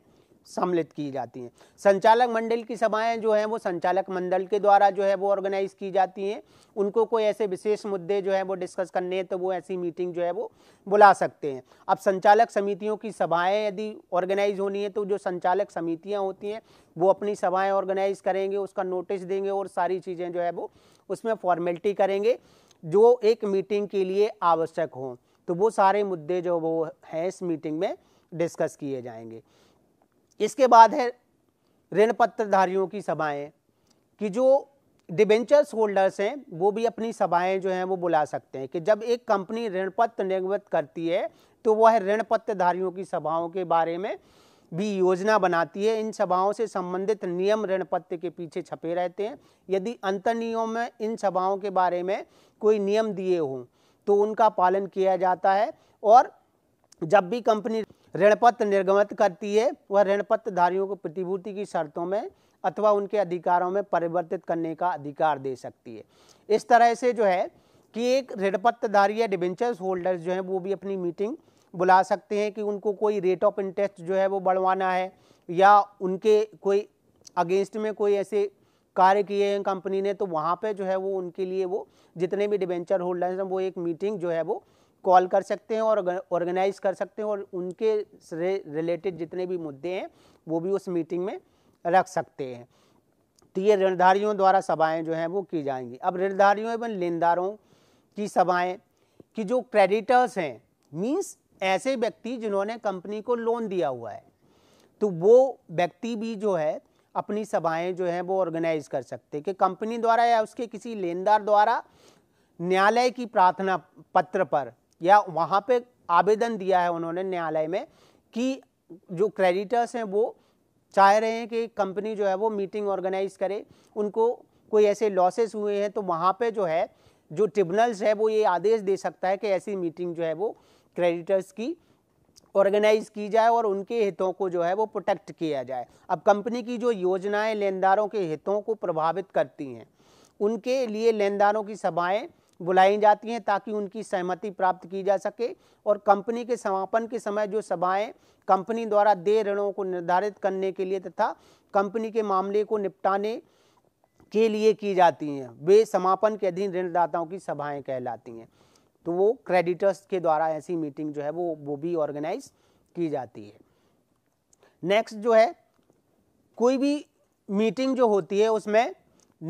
सम्मिलित की जाती हैं संचालक मंडल की सभाएं जो हैं वो संचालक मंडल के द्वारा जो है वो ऑर्गेनाइज की जाती हैं उनको कोई ऐसे विशेष मुद्दे जो है वो डिस्कस करने हैं तो वो ऐसी मीटिंग जो है वो बुला सकते हैं अब संचालक समितियों की सभाएं यदि ऑर्गेनाइज होनी है तो जो संचालक समितियाँ होती हैं वो अपनी सभाएँ ऑर्गेनाइज करेंगे उसका नोटिस देंगे और सारी चीज़ें जो है वो उसमें फॉर्मेलिटी करेंगे जो एक मीटिंग के लिए आवश्यक हों तो वो सारे मुद्दे जो वो हैं इस मीटिंग में डिस्कस किए जाएंगे इसके बाद है ऋण पत्रधारियों की सभाएं कि जो डिबेंचर्स होल्डर्स हैं वो भी अपनी सभाएं जो हैं वो बुला सकते हैं कि जब एक कंपनी ऋण पत्र निर्गत करती है तो वह ऋण पत्रधारियों की सभाओं के बारे में भी योजना बनाती है इन सभाओं से संबंधित नियम ऋण पत्र के पीछे छपे रहते हैं यदि नियम में इन सभाओं के बारे में कोई नियम दिए हों तो उनका पालन किया जाता है और जब भी कंपनी ऋणपत्र निर्गमित करती है वह ऋण धारियों को प्रतिभूति की शर्तों में अथवा उनके अधिकारों में परिवर्तित करने का अधिकार दे सकती है इस तरह से जो है कि एक ऋण पत्रधारी या डिबेंचर्स होल्डर्स जो हैं वो भी अपनी मीटिंग बुला सकते हैं कि उनको कोई रेट ऑफ इंटरेस्ट जो है वो बढ़वाना है या उनके कोई अगेंस्ट में कोई ऐसे कार्य किए हैं कंपनी ने तो वहाँ पे जो है वो उनके लिए वो जितने भी डिबेंचर होल्डर्स हैं वो एक मीटिंग जो है वो कॉल कर सकते हैं और ऑर्गेनाइज कर सकते हैं और उनके रिलेटेड जितने भी मुद्दे हैं वो भी उस मीटिंग में रख सकते हैं तो ये ऋणधारियों द्वारा सभाएं जो हैं वो की जाएंगी अब ऋणधारियों एवं लेनदारों की सभाएं कि जो क्रेडिटर्स हैं मींस ऐसे व्यक्ति जिन्होंने कंपनी को लोन दिया हुआ है तो वो व्यक्ति भी जो है अपनी सभाएं जो हैं वो ऑर्गेनाइज कर सकते हैं कि कंपनी द्वारा या उसके किसी लेनदार द्वारा न्यायालय की प्रार्थना पत्र पर या वहाँ पे आवेदन दिया है उन्होंने न्यायालय में कि जो क्रेडिटर्स हैं वो चाह रहे हैं कि कंपनी जो है वो मीटिंग ऑर्गेनाइज करे उनको कोई ऐसे लॉसेस हुए हैं तो वहाँ पे जो है जो ट्रिब्यूनल्स है वो ये आदेश दे सकता है कि ऐसी मीटिंग जो है वो क्रेडिटर्स की ऑर्गेनाइज की जाए और उनके हितों को जो है वो प्रोटेक्ट किया जाए अब कंपनी की जो योजनाएं लेनदारों के हितों को प्रभावित करती हैं उनके लिए लेनदारों की सभाएं बुलाई जाती हैं ताकि उनकी सहमति प्राप्त की जा सके और कंपनी के समापन के समय जो सभाएं कंपनी द्वारा देय ऋणों को निर्धारित करने के लिए तथा कंपनी के मामले को निपटाने के लिए की जाती हैं वे समापन के अधीन ऋणदाताओं की सभाएं कहलाती हैं तो वो क्रेडिटर्स के द्वारा ऐसी मीटिंग जो है वो वो भी ऑर्गेनाइज की जाती है नेक्स्ट जो है कोई भी मीटिंग जो होती है उसमें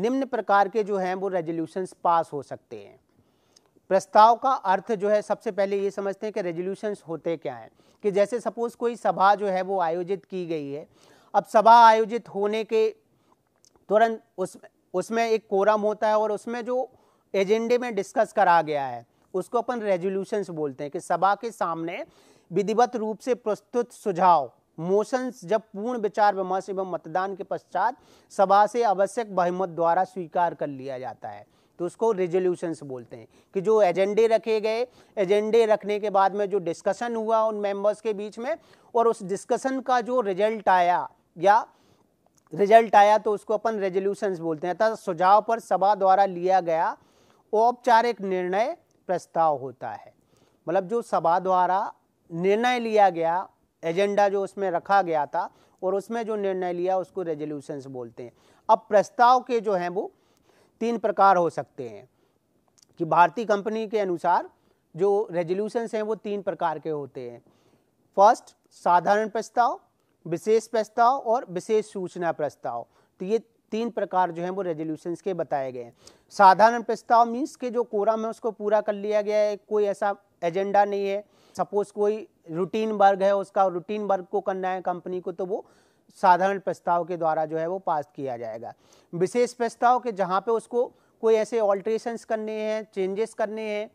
निम्न प्रकार के जो हैं वो रेजोल्यूशंस पास हो सकते हैं प्रस्ताव का अर्थ जो है सबसे पहले ये समझते हैं कि रेजोल्यूशंस होते क्या हैं कि जैसे सपोज कोई सभा जो है वो आयोजित की गई है अब सभा आयोजित होने के तुरंत उस उसमें एक कोरम होता है और उसमें जो एजेंडे में डिस्कस करा गया है उसको अपन रेजोल्यूशंस बोलते हैं कि सभा के सामने विधिवत रूप से प्रस्तुत सुझाव मोशन जब पूर्ण विचार विमर्श एवं मतदान के पश्चात सभा से आवश्यक बहुमत द्वारा स्वीकार कर लिया जाता है तो उसको रेजोल्यूशंस बोलते हैं कि जो एजेंडे रखे गए एजेंडे रखने के बाद में जो डिस्कशन हुआ उन मेंबर्स के बीच में और उस डिस्कशन का जो रिजल्ट आया या रिजल्ट आया तो उसको अपन रेजोल्यूशंस बोलते हैं अतः सुझाव पर सभा द्वारा लिया गया औपचारिक निर्णय प्रस्ताव होता है मतलब जो सभा द्वारा निर्णय लिया गया एजेंडा जो उसमें रखा गया था और उसमें जो निर्णय लिया उसको रेजोल्यूशंस बोलते हैं अब प्रस्ताव के जो हैं वो तीन प्रकार हो सकते हैं कि भारतीय कंपनी के अनुसार जो रेजोल्यूशंस हैं वो तीन प्रकार के होते हैं फर्स्ट साधारण प्रस्ताव विशेष प्रस्ताव और विशेष सूचना प्रस्ताव तो ये तीन प्रकार जो हैं वो रेजोल्यूशंस के बताए गए हैं साधारण प्रस्ताव मीन्स के जो कोरम है उसको पूरा कर लिया गया है कोई ऐसा एजेंडा नहीं है सपोज कोई रूटीन वर्ग है उसका रूटीन वर्ग को करना है कंपनी को तो वो साधारण प्रस्ताव के द्वारा जो है वो पास किया जाएगा विशेष प्रस्ताव के जहाँ पे उसको कोई ऐसे ऑल्ट्रेशंस करने हैं चेंजेस करने हैं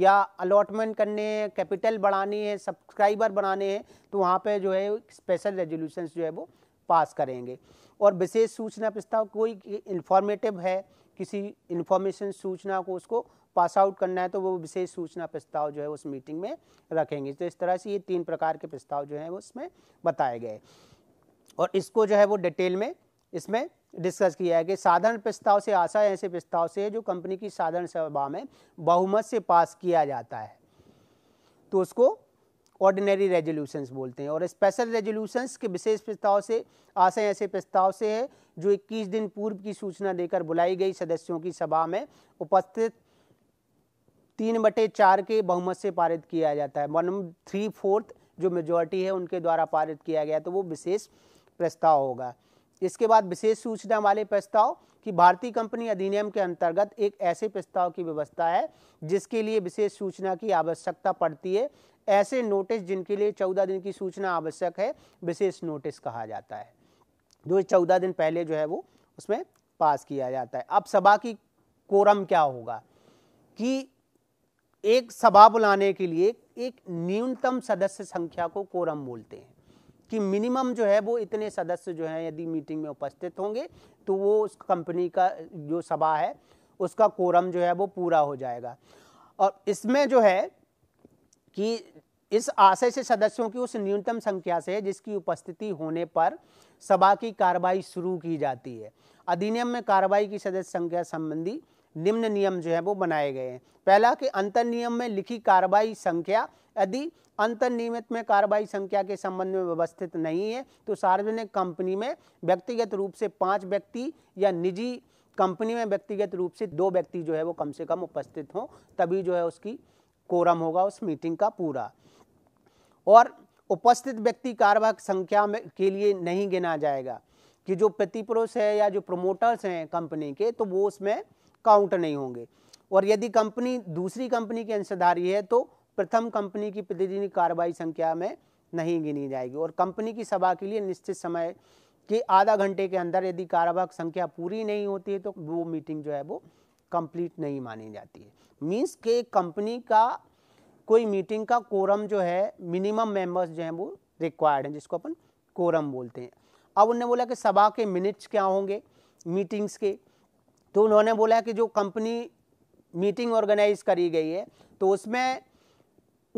या अलॉटमेंट करने हैं कैपिटल बढ़ाने हैं सब्सक्राइबर बढ़ाने हैं तो वहाँ पे जो है स्पेशल रेजोल्यूशंस जो है वो पास करेंगे और विशेष सूचना प्रस्ताव कोई इन्फॉर्मेटिव है किसी इन्फॉर्मेशन सूचना को उसको पास आउट करना है तो वो विशेष सूचना प्रस्ताव जो है उस मीटिंग में रखेंगे तो इस तरह से ये तीन प्रकार के प्रस्ताव जो है वो उसमें बताए गए और इसको जो है वो डिटेल में इसमें डिस्कस किया है कि साधारण प्रस्ताव से आशा ऐसे प्रस्ताव से जो कंपनी की साधारण सभा में बहुमत से पास किया जाता है तो उसको ऑर्डिनरी रेजोल्यूशंस बोलते हैं और स्पेशल रेजोल्यूशंस के विशेष प्रस्ताव से आशा ऐसे प्रस्ताव से है जो 21 दिन पूर्व की सूचना देकर बुलाई गई सदस्यों की सभा में उपस्थित तीन बटे चार के बहुमत से पारित किया जाता है वन थ्री फोर्थ जो मेजोरिटी है उनके द्वारा पारित किया गया तो वो विशेष प्रस्ताव होगा इसके बाद विशेष सूचना वाले प्रस्ताव कि भारतीय कंपनी अधिनियम के अंतर्गत एक ऐसे प्रस्ताव की व्यवस्था है जिसके लिए विशेष सूचना की आवश्यकता पड़ती है ऐसे नोटिस जिनके लिए चौदह दिन की सूचना आवश्यक है विशेष नोटिस कहा जाता है जो चौदह दिन पहले जो है वो उसमें पास किया जाता है अब सभा की कोरम क्या होगा कि एक सभा बुलाने के लिए एक न्यूनतम सदस्य संख्या को कोरम बोलते हैं कि मिनिमम जो है वो इतने सदस्य जो हैं यदि मीटिंग में उपस्थित होंगे तो वो उस कंपनी का जो सभा है उसका कोरम जो है वो पूरा हो जाएगा और इसमें जो है कि इस आशय से सदस्यों की उस न्यूनतम संख्या से जिसकी उपस्थिति होने पर सभा की कार्रवाई शुरू की जाती है अधिनियम में कार्रवाई की सदस्य संख्या संबंधी निम्न नियम जो है वो बनाए गए हैं पहला कि अंतर नियम में लिखी कार्रवाई संख्या यदि नियमित में कार्रवाई संख्या के संबंध में व्यवस्थित नहीं है तो सार्वजनिक कंपनी में व्यक्तिगत रूप से पाँच व्यक्ति या निजी कंपनी में व्यक्तिगत रूप से दो व्यक्ति जो है वो कम से कम उपस्थित हों तभी जो है उसकी कोरम होगा उस मीटिंग का पूरा और उपस्थित व्यक्ति कार्यवाहक संख्या में के लिए नहीं गिना जाएगा कि जो प्रतिपुरुष है या जो प्रोमोटर्स हैं कंपनी के तो वो उसमें काउंट नहीं होंगे और यदि कंपनी दूसरी कंपनी की अंशधारी है तो प्रथम कंपनी की प्रतिदिन कार्रवाई संख्या में नहीं गिनी जाएगी और कंपनी की सभा के लिए निश्चित समय के आधा घंटे के अंदर यदि कार्यवाहक संख्या पूरी नहीं होती है तो वो मीटिंग जो है वो कंप्लीट नहीं मानी जाती है मीन्स के कंपनी का कोई मीटिंग का कोरम जो है मिनिमम मेंबर्स जो हैं वो रिक्वायर्ड हैं जिसको अपन कोरम बोलते हैं अब उन्होंने बोला कि सभा के मिनट्स क्या होंगे मीटिंग्स के तो उन्होंने बोला कि जो कंपनी मीटिंग ऑर्गेनाइज करी गई है तो उसमें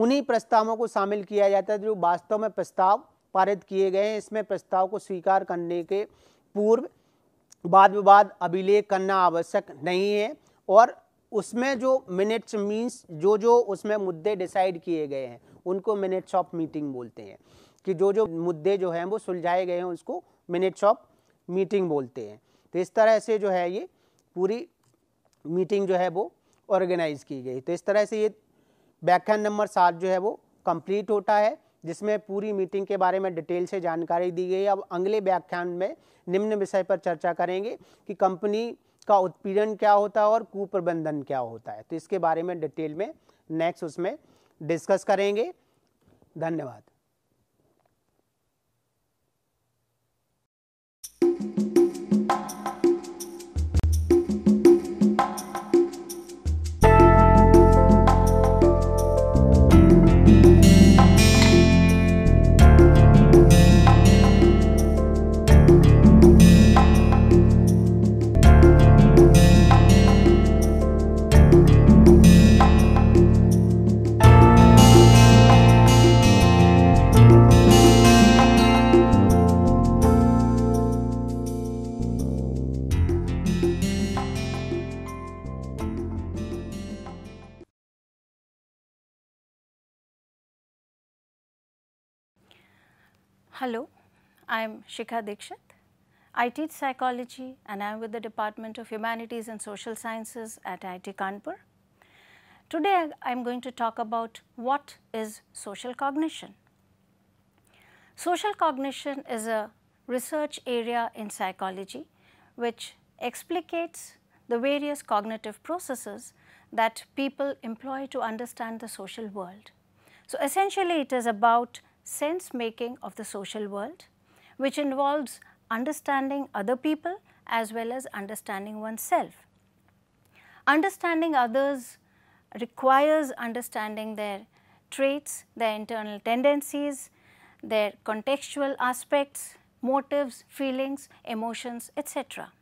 उन्हीं प्रस्तावों को शामिल किया जाता है जो वास्तव में प्रस्ताव पारित किए गए हैं इसमें प्रस्ताव को स्वीकार करने के पूर्व वाद विवाद अभिलेख करना आवश्यक नहीं है और उसमें जो मिनट्स मीन्स जो जो उसमें मुद्दे डिसाइड किए गए हैं उनको मिनट्स ऑफ मीटिंग बोलते हैं कि जो जो मुद्दे जो हैं वो सुलझाए गए हैं उसको मिनट्स ऑफ मीटिंग बोलते हैं तो इस तरह से जो है ये पूरी मीटिंग जो है वो ऑर्गेनाइज की गई तो इस तरह से ये व्याख्यान नंबर सात जो है वो कंप्लीट होता है जिसमें पूरी मीटिंग के बारे में डिटेल से जानकारी दी गई अब अगले व्याख्यान में निम्न विषय पर चर्चा करेंगे कि कंपनी का उत्पीड़न क्या होता है और कुप्रबंधन क्या होता है तो इसके बारे में डिटेल में नेक्स्ट उसमें डिस्कस करेंगे धन्यवाद Hello, I am Shikha Dikshit. I teach psychology and I am with the Department of Humanities and Social Sciences at IIT Kanpur. Today I am going to talk about what is social cognition. Social cognition is a research area in psychology which explicates the various cognitive processes that people employ to understand the social world. So essentially it is about sense making of the social world, which involves understanding other people as well as understanding oneself. Understanding others requires understanding their traits, their internal tendencies, their contextual aspects, motives, feelings, emotions, etc.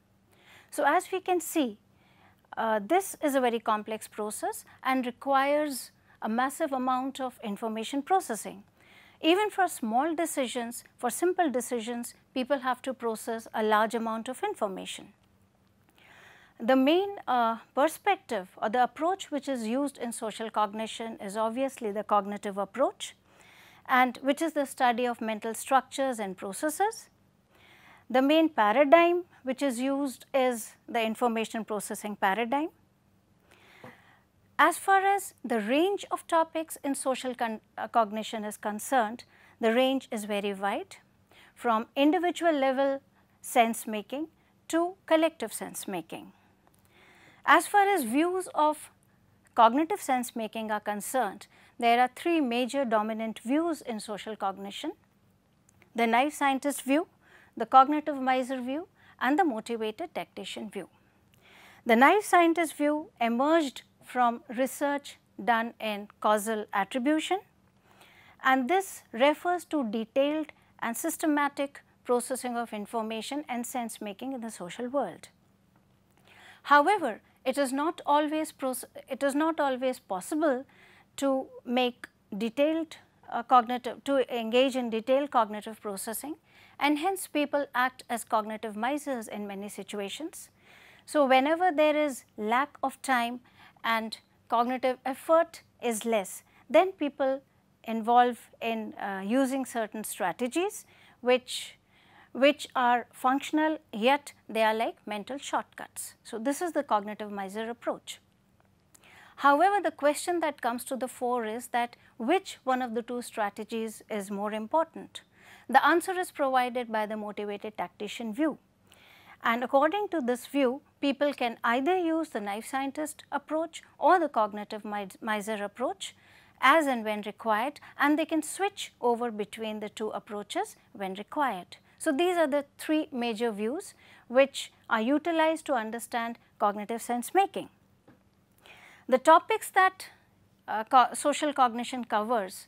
So, as we can see, uh, this is a very complex process and requires a massive amount of information processing. Even for small decisions, for simple decisions, people have to process a large amount of information. The main uh, perspective or the approach which is used in social cognition is obviously the cognitive approach and which is the study of mental structures and processes. The main paradigm which is used is the information processing paradigm. As far as the range of topics in social uh, cognition is concerned, the range is very wide from individual level sense making to collective sense making. As far as views of cognitive sense making are concerned, there are three major dominant views in social cognition, the naive scientist view, the cognitive miser view and the motivated tactician view. The naive scientist view emerged from research done in causal attribution and this refers to detailed and systematic processing of information and sense making in the social world. However, it is not always it is not always possible to make detailed uh, cognitive to engage in detailed cognitive processing and hence people act as cognitive misers in many situations. So, whenever there is lack of time and cognitive effort is less, then people involve in uh, using certain strategies which, which are functional yet they are like mental shortcuts. So, this is the cognitive miser approach. However, the question that comes to the fore is that which one of the two strategies is more important? The answer is provided by the motivated tactician view. And according to this view, people can either use the naive scientist approach or the cognitive miser approach as and when required and they can switch over between the two approaches when required. So, these are the three major views which are utilized to understand cognitive sense making. The topics that uh, co social cognition covers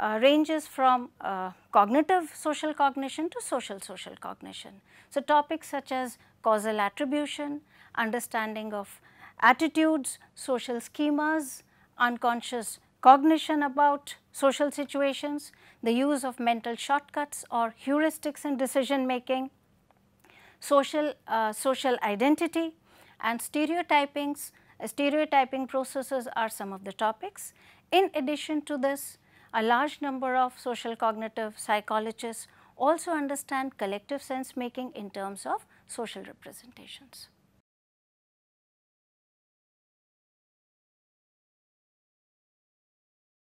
uh, ranges from uh, cognitive social cognition to social social cognition. So, topics such as causal attribution, understanding of attitudes, social schemas, unconscious cognition about social situations, the use of mental shortcuts or heuristics in decision making, social, uh, social identity and stereotypings, stereotyping processes are some of the topics. In addition to this, a large number of social cognitive psychologists also understand collective sense making in terms of social representations.